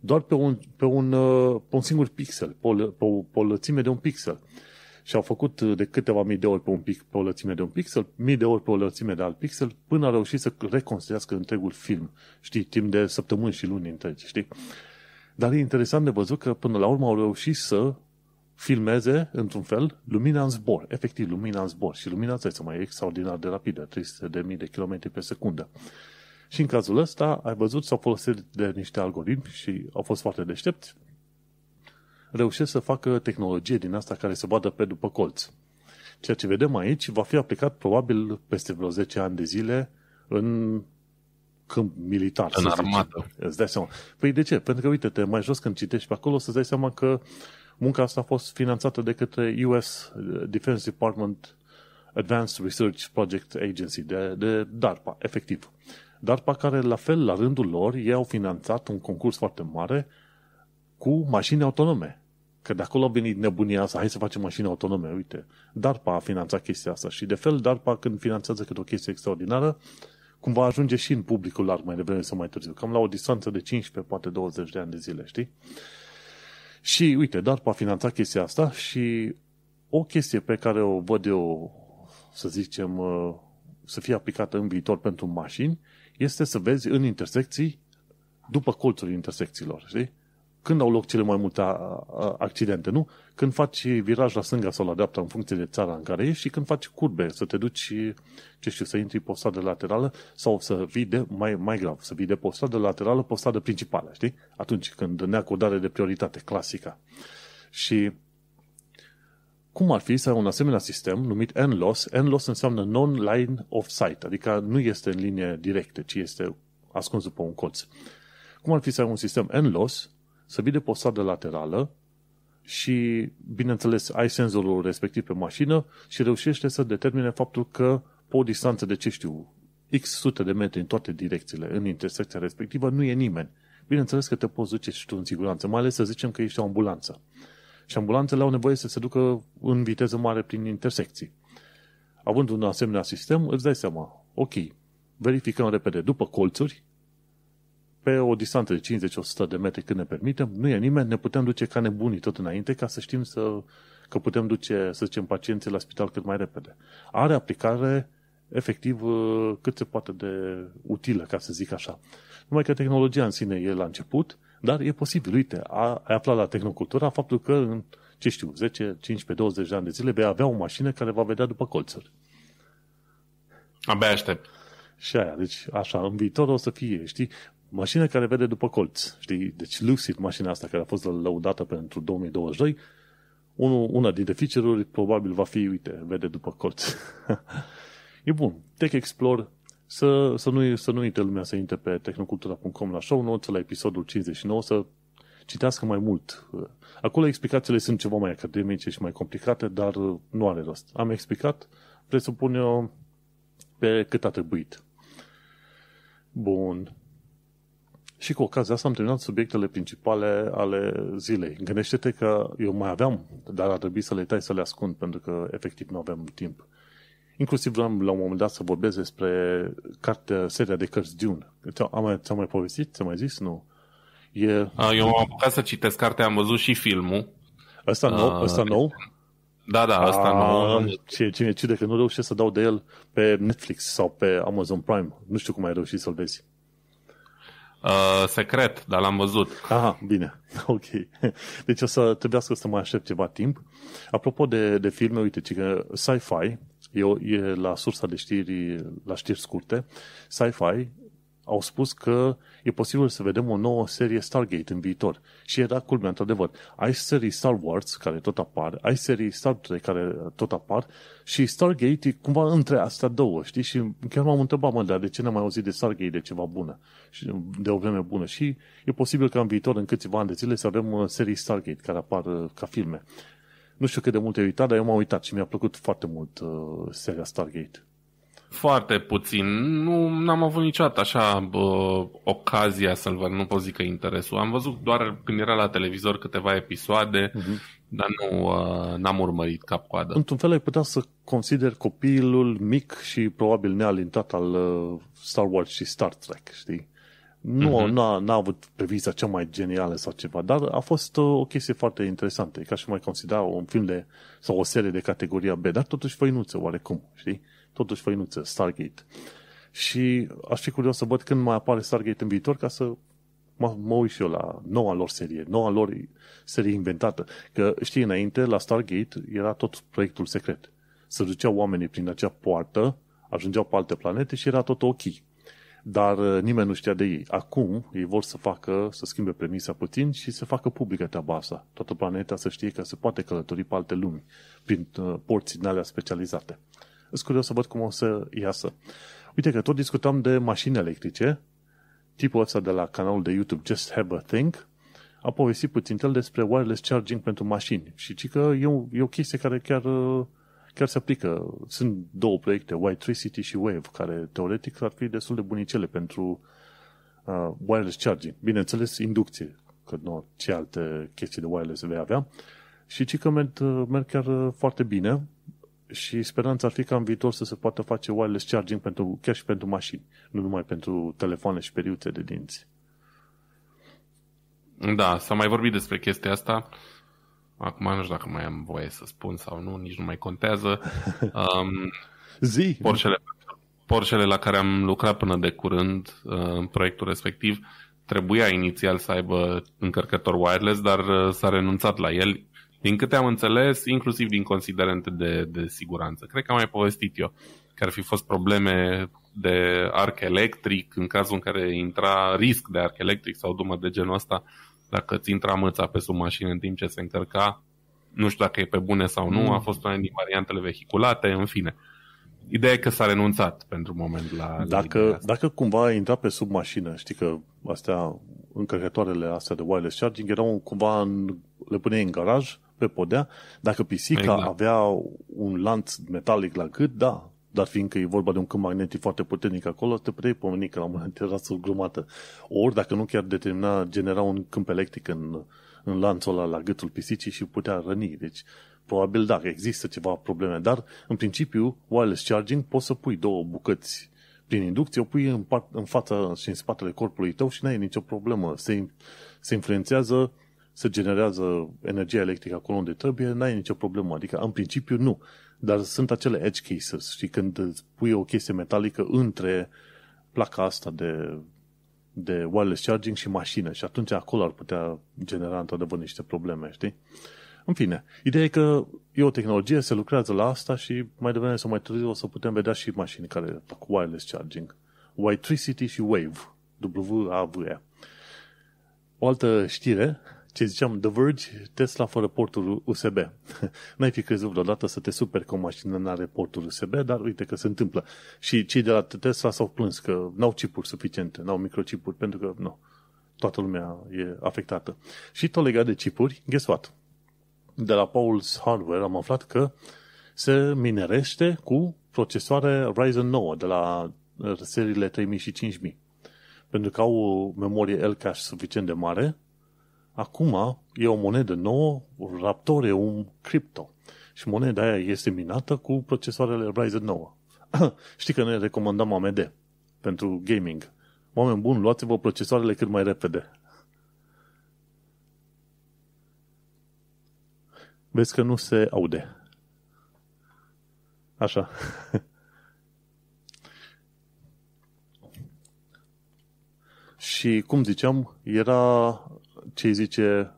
doar pe un, pe un, uh, pe un singur pixel, pe o, pe, o, pe o lățime de un pixel. Și au făcut uh, de câteva mii de ori pe, un pic, pe o lățime de un pixel, mii de ori pe o lățime de alt pixel, până a reușit să reconstruiască întregul film, știi, timp de săptămâni și luni întregi, știi? Dar e interesant de văzut că până la urmă au reușit să filmeze, într-un fel, lumina în zbor, efectiv lumina în zbor. Și lumina, este mai extraordinar de rapidă, 300.000 de km pe secundă. Și în cazul ăsta, ai văzut, s-au folosit de niște algoritmi și au fost foarte deștepți, reușesc să facă tehnologie din asta care se vadă pe după colț. Ceea ce vedem aici va fi aplicat probabil peste vreo 10 ani de zile în câmp militar. În armată. Îți dai seama. Păi de ce? Pentru că, uite, te mai jos când citești pe acolo, să-ți dai seama că uh, Munca asta a fost finanțată de către US uh, Defense Department Advanced Research Project Agency, de, de DARPA, efectiv. DARPA care, la fel, la rândul lor, ei au finanțat un concurs foarte mare cu mașini autonome. Că de acolo a venit nebunia asta, hai să facem mașini autonome, uite. DARPA a finanțat chestia asta și, de fel, DARPA, când finanțează câte o chestie extraordinară, cumva ajunge și în publicul larg mai devreme sau mai târziu, cam la o distanță de 15, poate 20 de ani de zile, știi? Și uite, dar a finanțat chestia asta și o chestie pe care o văd eu, să zicem, uh, să fie aplicată în viitor pentru mașini, este să vezi în intersecții, după colțul intersecțiilor, știi? Când au loc cele mai multe accidente, nu? Când faci viraj la stânga sau la dreapta în funcție de țara în care ești și când faci curbe, să te duci, ce știu, să intri pe o stradă laterală sau să vii de, mai, mai grav, să vii de pe o stradă laterală pe o stradă principală, știi? Atunci când neacodare de prioritate clasică. Și cum ar fi să ai un asemenea sistem numit NLOS. NLOS înseamnă Non-Line of Sight, adică nu este în linie directă, ci este ascuns după un colț. Cum ar fi să ai un sistem NLOS să vii de pe o stradă laterală și, bineînțeles, ai senzorul respectiv pe mașină și reușește să determine faptul că pe o distanță de, ce știu, X sute de metri în toate direcțiile, în intersecția respectivă, nu e nimeni. Bineînțeles că te poți duce și tu în siguranță, mai ales să zicem că ești o ambulanță. Și ambulanțele au nevoie să se ducă în viteză mare prin intersecții. Având un asemenea sistem, îți dai seama, ok, verificăm repede după colțuri, pe o distanță de 50-100 de metri când ne permitem, nu e nimeni, ne putem duce ca nebunii tot înainte ca să știm să, că putem duce, să zicem, pacienții la spital cât mai repede. Are aplicare efectiv cât se poate de utilă, ca să zic așa. Numai că tehnologia în sine e la început, dar e posibil. Uite, a, ai aflat la tehnocultura faptul că în, ce știu, 10, 15, 20 de ani de zile vei avea o mașină care va vedea după colțuri. Abia aștept. Și aia, deci așa, în viitor o să fie, știi? mașină care vede după colț, știi? Deci Lucid, mașina asta care a fost lăudată pentru 2022, unu, una dintre feature-uri probabil va fi, uite, vede după colț. e bun. Tech Explore, să, să, nu, să nu uite lumea să intre pe tehnocultura.com la show notes, la episodul 59, să citească mai mult. Acolo explicațiile sunt ceva mai academice și mai complicate, dar nu are rost. Am explicat, presupun eu, pe cât a trebuit. Bun. Și cu ocazia asta am terminat subiectele principale ale zilei. Gândește-te că eu mai aveam, dar ar trebui să le tai să le ascund, pentru că efectiv nu avem timp. Inclusiv vreau la un moment dat să vorbesc despre cartea, seria de cărți Dune. Ți-am mai, am mai povestit? Ți-am mai zis? Nu. E... Eu am apucat să citesc cartea, am văzut și filmul. Ăsta nou? Ăsta nou? Da, da, asta A, nu... Ce, ce mi-e că nu reușesc să dau de el pe Netflix sau pe Amazon Prime. Nu știu cum ai reușit să-l vezi. Uh, secret, dar l-am văzut. Aha, bine, ok. Deci o să trebuiască să mai aștept ceva timp. Apropo de, de filme, uite, că sci-fi, eu, e la sursa de știri, la știri scurte, sci-fi au spus că e posibil să vedem o nouă serie Stargate în viitor. Și era culmea, într-adevăr. Ai serii Star Wars, care tot apar, ai serii Star Trek, care tot apar, și Stargate e cumva între astea două, știi? Și chiar m-am întrebat, mă, dar de ce n-am mai auzit de Stargate de ceva bună? Și de o vreme bună. Și e posibil că în viitor, în câțiva ani de zile, să avem uh, serii Stargate care apar uh, ca filme. Nu știu cât de mult e uitat, dar eu m-am uitat și mi-a plăcut foarte mult uh, seria Stargate. Foarte puțin. Nu am avut niciodată așa bă, ocazia să-l văd, nu pot zic că interesul. Am văzut doar când era la televizor câteva episoade, uh-huh. dar nu uh, n-am urmărit cap-coadă. Într-un fel ai putea să consider copilul mic și probabil nealintat al uh, Star Wars și Star Trek, știi? Nu uh-huh. n-a, n-a avut revista cea mai genială sau ceva, dar a fost uh, o chestie foarte interesantă. E ca și mai considera un film de, sau o serie de categoria B, dar totuși făinuță oarecum, știi? totuși făinuță, Stargate. Și aș fi curios să văd când mai apare Stargate în viitor ca să mă, mă uit și eu la noua lor serie, noua lor serie inventată. Că știi, înainte, la Stargate era tot proiectul secret. Se duceau oamenii prin acea poartă, ajungeau pe alte planete și era tot ok. Dar uh, nimeni nu știa de ei. Acum ei vor să facă, să schimbe premisa puțin și să facă publică treaba asta. Toată planeta să știe că se poate călători pe alte lumi prin uh, porți din alea specializate. Sunt curios să văd cum o să iasă. Uite că tot discutam de mașini electrice, tipul ăsta de la canalul de YouTube Just Have a Think, a povestit puțin el despre wireless charging pentru mașini și ci că e o, e o chestie care chiar, chiar se aplică. Sunt două proiecte, City și Wave, care teoretic ar fi destul de bunicele pentru uh, wireless charging. Bineînțeles, inducție, că nu ce alte chestii de wireless vei avea. Și ci că merg, uh, merg chiar uh, foarte bine și speranța ar fi ca în viitor să se poată face wireless charging pentru, chiar și pentru mașini, nu numai pentru telefoane și periuțe de dinți. Da, s-a mai vorbit despre chestia asta. Acum nu știu dacă mai am voie să spun sau nu, nici nu mai contează. Um, Zi! Porșele, porșele la care am lucrat până de curând uh, în proiectul respectiv trebuia inițial să aibă încărcător wireless, dar uh, s-a renunțat la el din câte am înțeles, inclusiv din considerente de, de siguranță. Cred că am mai povestit eu că ar fi fost probleme de arc electric în cazul în care intra risc de arc electric sau dumă de genul ăsta dacă ți intra mâța pe sub mașină în timp ce se încărca. Nu știu dacă e pe bune sau nu, mm. a fost una din variantele vehiculate, în fine. Ideea e că s-a renunțat pentru moment la... Dacă, la dacă cumva intrat pe sub mașină, știi că astea, încărcătoarele astea de wireless charging erau cumva, în, le puneai în garaj pe podea. Dacă pisica exact. avea un lanț metalic la gât, da, dar fiindcă e vorba de un câmp magnetic foarte puternic acolo, te puteai pomeni că la un era grumată. Ori, dacă nu chiar determina, genera un câmp electric în, în lanțul ăla la gâtul pisicii și putea răni. Deci, probabil da, există ceva probleme, dar în principiu, wireless charging, poți să pui două bucăți prin inducție, o pui în, în fața și în spatele corpului tău și nu ai nicio problemă. Se, se influențează se generează energia electrică acolo unde trebuie, n-ai nicio problemă. Adică, în principiu, nu. Dar sunt acele edge cases și când pui o chestie metalică între placa asta de, de wireless charging și mașină și atunci acolo ar putea genera într-adevăr niște probleme, știi? În fine, ideea e că e o tehnologie, se lucrează la asta și mai devreme sau mai târziu o să putem vedea și mașini care fac wireless charging. Y-Tricity și Wave. W-A-V-E. O altă știre ce ziceam, The Verge, Tesla fără portul USB. N-ai fi crezut vreodată să te superi că o mașină nu are portul USB, dar uite că se întâmplă. Și cei de la Tesla s-au plâns că n-au chipuri suficiente, n-au microchipuri, pentru că nu, toată lumea e afectată. Și tot legat de chipuri, guess what? De la Paul's Hardware am aflat că se minerește cu procesoare Ryzen 9 de la seriile 3000 și 5000. Pentru că au o memorie cache suficient de mare, Acum e o monedă nouă, Raptor e un cripto. Și moneda aia este minată cu procesoarele Ryzen 9. Știi că noi recomandăm AMD pentru gaming. Oameni buni, luați-vă procesoarele cât mai repede. Vezi că nu se aude. Așa. Și, cum ziceam, era ce zice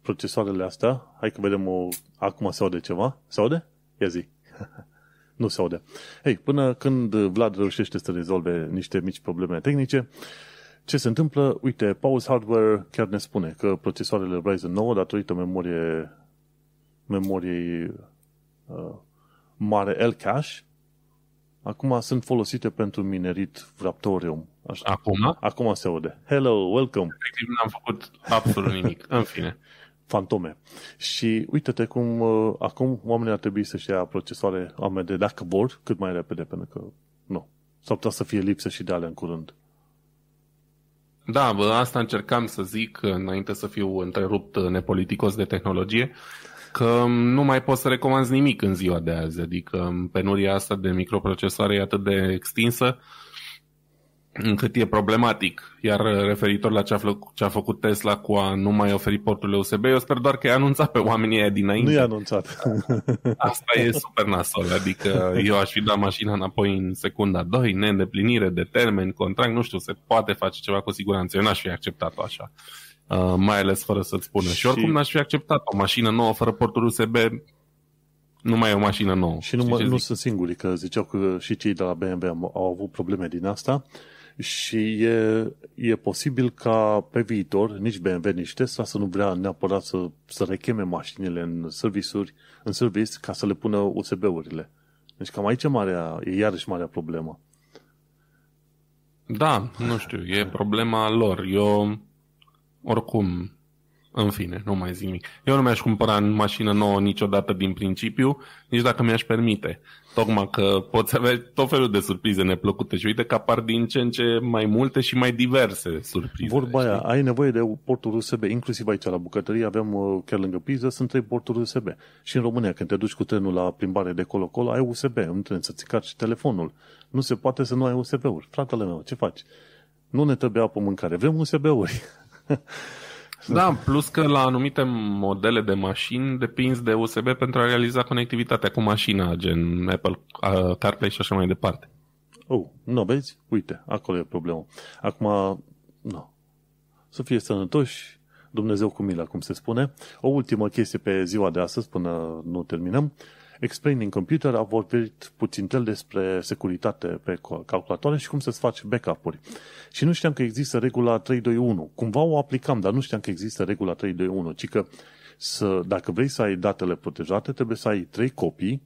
procesoarele astea. Hai că vedem o... Acum se aude ceva. Se aude? Ia zi. nu se aude. Hei, până când Vlad reușește să rezolve niște mici probleme tehnice, ce se întâmplă? Uite, Pause Hardware chiar ne spune că procesoarele Ryzen 9, datorită memorie, memoriei uh, mare L-cache, Acum sunt folosite pentru minerit Raptorium. Așa. Acum? Acum se aude. Hello, welcome. Efectiv n-am făcut absolut nimic. În fine. Fantome. Și uite-te cum uh, acum oamenii ar trebui să-și ia procesoare AMD dacă vor, cât mai repede, pentru că nu. S-ar putea să fie lipsă și de alea în curând. Da, bă, asta încercam să zic înainte să fiu întrerupt uh, nepoliticos de tehnologie, că nu mai poți să recomanzi nimic în ziua de azi. Adică penuria asta de microprocesoare e atât de extinsă încât e problematic. Iar referitor la ce a, fă, ce a făcut Tesla cu a nu mai oferi porturile USB, eu sper doar că e a anunțat pe oamenii aia dinainte. Nu e a anunțat. Asta e super nasol, adică eu aș fi dat mașina înapoi în secunda 2, neîndeplinire de termen, contract, nu știu, se poate face ceva cu siguranță. Eu n-aș fi acceptat-o așa. Uh, mai ales fără să-ți spună. Și, și oricum n-aș fi acceptat o mașină nouă fără portul USB, nu mai e o mașină nouă. Și nu, nu sunt singuri, că ziceau că și cei de la BMW au avut probleme din asta și e, e posibil ca pe viitor nici BMW, nici Tesla să nu vrea neapărat să, să recheme mașinile în servisuri, în service ca să le pună USB-urile. Deci cam aici marea, e iarăși marea problemă. Da, nu știu, e problema lor. Eu oricum, în fine, nu mai zic nimic. Eu nu mi-aș cumpăra mașină nouă niciodată din principiu, nici dacă mi-aș permite. Tocmai că poți avea tot felul de surprize neplăcute și uite că apar din ce în ce mai multe și mai diverse surprize. Vorba aia, ai nevoie de porturi USB, inclusiv aici la bucătărie avem uh, chiar lângă pizza, sunt trei porturi USB. Și în România, când te duci cu trenul la plimbare de colo-colo, ai USB în tren să-ți și telefonul. Nu se poate să nu ai USB-uri. Fratele meu, ce faci? Nu ne trebuie apă mâncare, vrem USB-uri. Da, plus că la anumite modele de mașini depinzi de USB pentru a realiza conectivitatea cu mașina, gen Apple uh, CarPlay și așa mai departe. Oh, nu, vezi? Uite, acolo e problema. Acum, nu. Să fie sănătoși, Dumnezeu cu mila, cum se spune. O ultimă chestie pe ziua de astăzi, până nu terminăm. Uh, Explaining Computer a vorbit puțin tel despre securitate pe calculatoare și cum să-ți faci backup-uri. Și nu știam că există regula 321. Cumva o aplicam, dar nu știam că există regula 321, ci că să, dacă vrei să ai datele protejate, trebuie să ai trei copii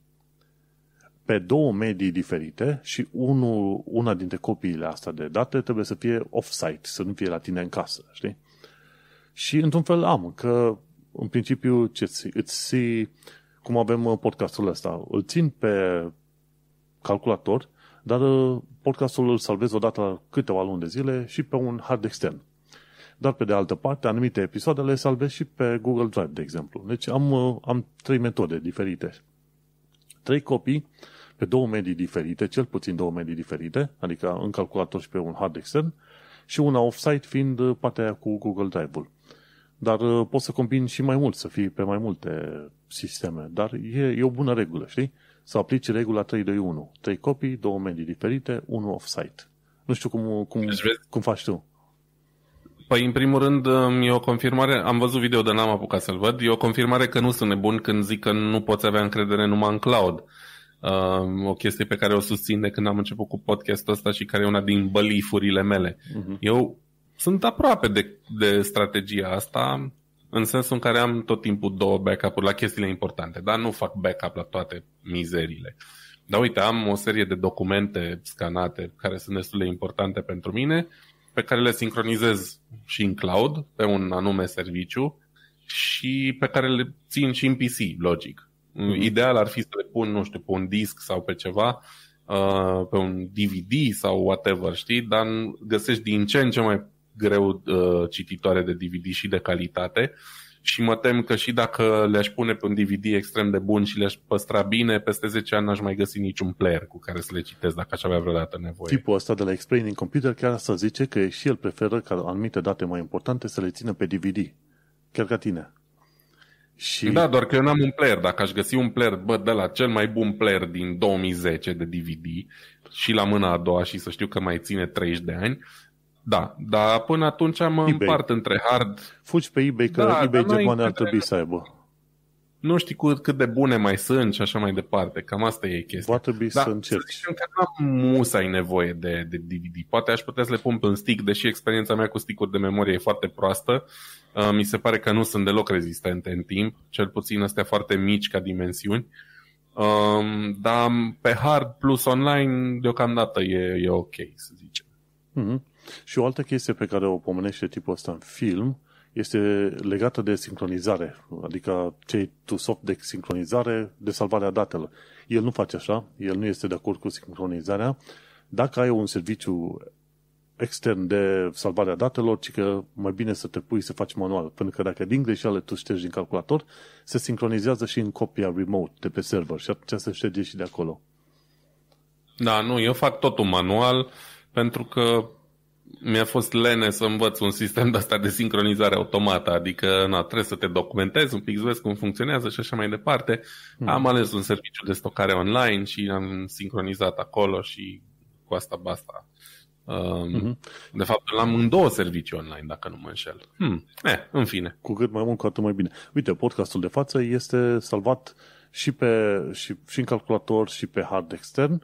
pe două medii diferite și unul, una dintre copiile astea de date trebuie să fie off-site, să nu fie la tine în casă, știi? Și într-un fel am, că în principiu ce îți, îți cum avem uh, podcastul ăsta. Îl țin pe calculator, dar uh, podcastul îl salvez odată la câteva luni de zile și pe un hard extern. Dar pe de altă parte, anumite episoade le salvez și pe Google Drive, de exemplu. Deci am, uh, am trei metode diferite. Trei copii pe două medii diferite, cel puțin două medii diferite, adică în calculator și pe un hard extern, și una offsite fiind partea cu Google Drive-ul. Dar uh, poți să combini și mai mult, să fii pe mai multe sisteme. Dar e, e o bună regulă, știi? Să aplici regula 3-2-1. 3 copii, două medii diferite, unul off-site. Nu știu cum, cum, deci cum faci tu. Păi, în primul rând, um, e o confirmare, am văzut video, de n-am apucat să-l văd, e o confirmare că nu sunt nebun când zic că nu poți avea încredere numai în cloud. Uh, o chestie pe care o susțin de când am început cu podcastul ăsta și care e una din bălifurile mele. Uh-huh. Eu sunt aproape de, de strategia asta, în sensul în care am tot timpul două backup-uri la chestiile importante, dar nu fac backup la toate mizerile. Dar uite, am o serie de documente scanate care sunt destul de importante pentru mine, pe care le sincronizez și în cloud, pe un anume serviciu, și pe care le țin și în PC, logic. Mm-hmm. Ideal ar fi să le pun, nu știu, pe un disc sau pe ceva, uh, pe un DVD sau whatever, știi, dar găsești din ce în ce mai greu uh, cititoare de DVD și de calitate și mă tem că și dacă le-aș pune pe un DVD extrem de bun și le-aș păstra bine, peste 10 ani n-aș mai găsi niciun player cu care să le citesc dacă aș avea vreodată nevoie. Tipul ăsta de la Explaining Computer chiar să zice că și el preferă ca anumite date mai importante să le țină pe DVD, chiar ca tine. Și... Da, doar că eu n-am un player. Dacă aș găsi un player, bă, de la cel mai bun player din 2010 de DVD și la mâna a doua și să știu că mai ține 30 de ani, da, dar până atunci mă eBay. împart între hard... Fugi pe eBay, că da, eBay germane ar trebui să aibă. Nu știi cu cât de bune mai sunt și așa mai departe. Cam asta e chestia. Poate trebui da, să încerci. Să că n-am musai nevoie de, de DVD. Poate aș putea să le pun pe un stick, deși experiența mea cu stick de memorie e foarte proastă. Uh, mi se pare că nu sunt deloc rezistente în timp, cel puțin astea foarte mici ca dimensiuni. Um, dar pe hard plus online deocamdată e, e ok, să zicem. Mm-hmm. Și o altă chestie pe care o pomenește tipul ăsta în film este legată de sincronizare, adică cei tu soft de sincronizare, de salvarea datelor. El nu face așa, el nu este de acord cu sincronizarea. Dacă ai un serviciu extern de salvare a datelor, ci că mai bine să te pui să faci manual, pentru că dacă din greșeală tu ștergi din calculator, se sincronizează și în copia remote de pe server și atunci se șterge și de acolo. Da, nu, eu fac totul manual pentru că mi-a fost lene să învăț un sistem de asta de sincronizare automată, adică na, trebuie să te documentezi un pic, să vezi cum funcționează și așa mai departe. Mm. Am ales un serviciu de stocare online și am sincronizat acolo și cu asta basta. Um, mm-hmm. De fapt, l-am în două servicii online, dacă nu mă înșel. Hmm. Eh, în fine. Cu cât mai mult, cu atât mai bine. Uite, podcastul de față este salvat și, pe, și, și în calculator și pe hard extern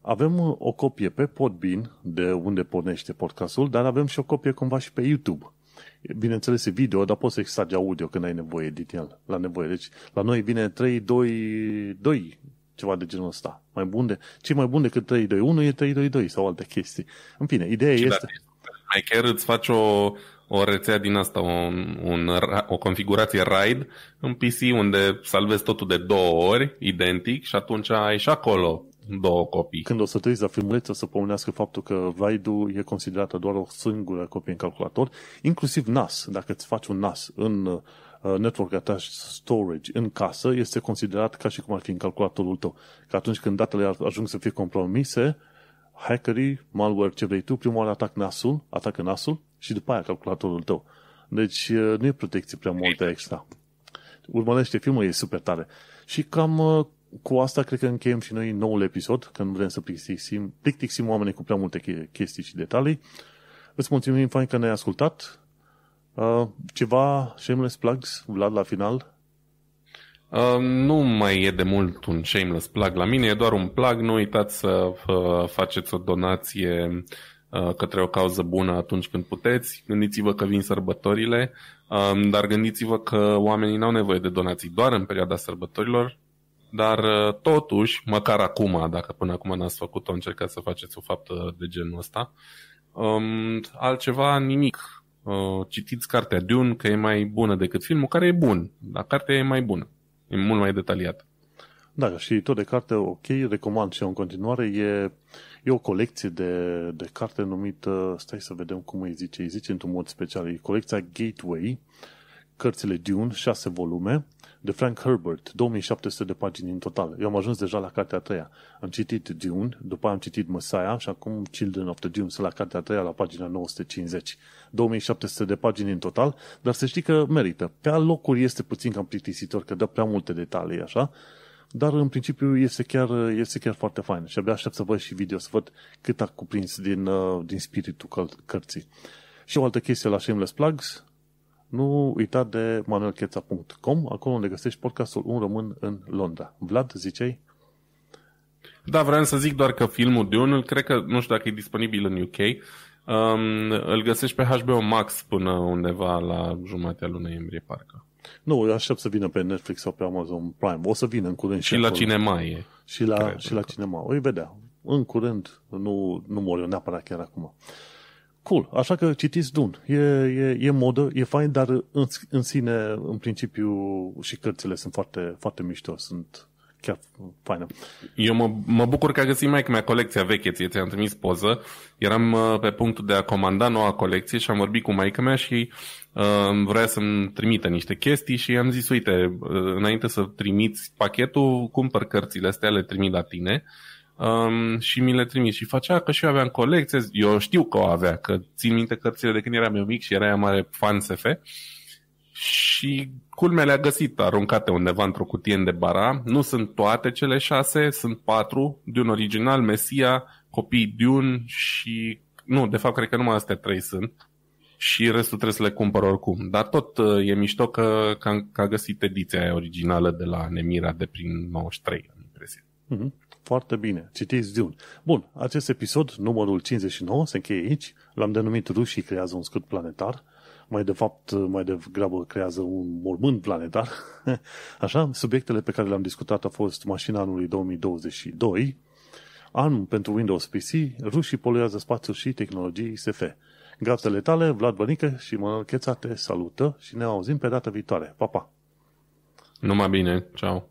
avem o copie pe Podbean, de unde pornește podcastul, dar avem și o copie cumva și pe YouTube. Bineînțeles, e video, dar poți să extragi audio când ai nevoie din el, la nevoie. Deci, la noi vine 3, 2, 2, ceva de genul ăsta. Mai bun de, ce mai bun decât 3, 2, 1 e 3, 2, 2 sau alte chestii. În fine, ideea și este... Mai chiar îți faci o, o rețea din asta, un, un, o configurație RAID în PC unde salvezi totul de două ori, identic, și atunci ai și acolo două copii. Când o să trezi la filmuleț, o să pomenească faptul că Raidu e considerată doar o singură copie în calculator, inclusiv NAS. Dacă îți faci un NAS în uh, network attached storage în casă, este considerat ca și cum ar fi în calculatorul tău. Că atunci când datele ajung să fie compromise, hackerii, malware, ce vrei tu, prima oară atac NAS-ul, atacă NAS-ul și după aia calculatorul tău. Deci uh, nu e protecție prea multă exact. extra. Urmărește filmul, e super tare. Și cam uh, cu asta cred că încheiem și noi noul episod, că nu vrem să plictisim, plictisim oamenii cu prea multe chestii și detalii. Îți mulțumim, fain că ne-ai ascultat. Uh, ceva shameless plugs, Vlad, la final? Uh, nu mai e de mult un shameless plug la mine, e doar un plug. Nu uitați să uh, faceți o donație uh, către o cauză bună atunci când puteți. Gândiți-vă că vin sărbătorile, um, dar gândiți-vă că oamenii n-au nevoie de donații doar în perioada sărbătorilor, dar uh, totuși, măcar acum, dacă până acum n-ați făcut-o, încercați să faceți o faptă de genul ăsta. Um, altceva, nimic. Uh, citiți cartea Dune, că e mai bună decât filmul, care e bun, dar cartea e mai bună. E mult mai detaliată. Da, și tot de carte, ok, recomand și eu în continuare. E, e o colecție de, de carte numită, stai să vedem cum îi zice, îi zice într-un mod special, e colecția Gateway, uh, cărțile Dune, 6 volume, de Frank Herbert, 2700 de pagini în total. Eu am ajuns deja la cartea a treia. Am citit Dune, după aia am citit Messiah și acum Children of the Dune sunt la cartea a treia, la pagina 950. 2700 de pagini în total, dar să știi că merită. Pe locuri este puțin cam plictisitor, că dă prea multe detalii, așa, dar în principiu este chiar, este chiar foarte fain și abia aștept să văd și video, să văd cât a cuprins din, uh, din spiritul cărții. Și o altă chestie la Shameless Plugs, nu uita de manuelcheța.com, acolo unde găsești podcastul Un Român în Londra. Vlad, zicei? Da, vreau să zic doar că filmul Dune, cred că, nu știu dacă e disponibil în UK, um, îl găsești pe HBO Max până undeva la jumatea lunii iembrie, parcă. Nu, eu aștept să vină pe Netflix sau pe Amazon Prime. O să vină în curând. Și, și la cinema e. Și la, cred, și la cinema. Oi vedea. În curând, nu, nu mor eu neapărat chiar acum. Uh, cool, așa că citiți Dun. E, e, e modă, e fain, dar în, în sine, în principiu, și cărțile sunt foarte, foarte mișto, sunt chiar faină. Eu mă, mă bucur că a găsit mai mea colecția veche, ție ți-am trimis poză. Eram uh, pe punctul de a comanda noua colecție și am vorbit cu maica mea și uh, vrea să-mi trimită niște chestii și am zis, uite, uh, înainte să trimiți pachetul, cumpăr cărțile astea, le trimit la tine um, și mi le trimis și facea că și eu aveam colecție, eu știu că o avea, că țin minte cărțile de când eram eu mic și era mare fan SF și culmea le-a găsit aruncate undeva într-o cutie în debara. Nu sunt toate cele șase, sunt patru, Dune original, Mesia, Copii Dune și... Nu, de fapt cred că numai astea trei sunt și restul trebuie să le cumpăr oricum. Dar tot e mișto că, că, că a găsit ediția originală de la Nemira de prin 93, am impresia. Mm-hmm. Foarte bine. Citiți Dune. Bun, acest episod, numărul 59, se încheie aici. L-am denumit Rușii creează un scut planetar. Mai de fapt, mai degrabă creează un mormânt planetar. Așa, subiectele pe care le-am discutat au fost mașina anului 2022, an pentru Windows PC, rușii poluează spațiul și tehnologii SF. Gratele tale, Vlad Bănică și Manuel Cheța te salută și ne auzim pe data viitoare. Pa, pa! Numai bine! Ciao!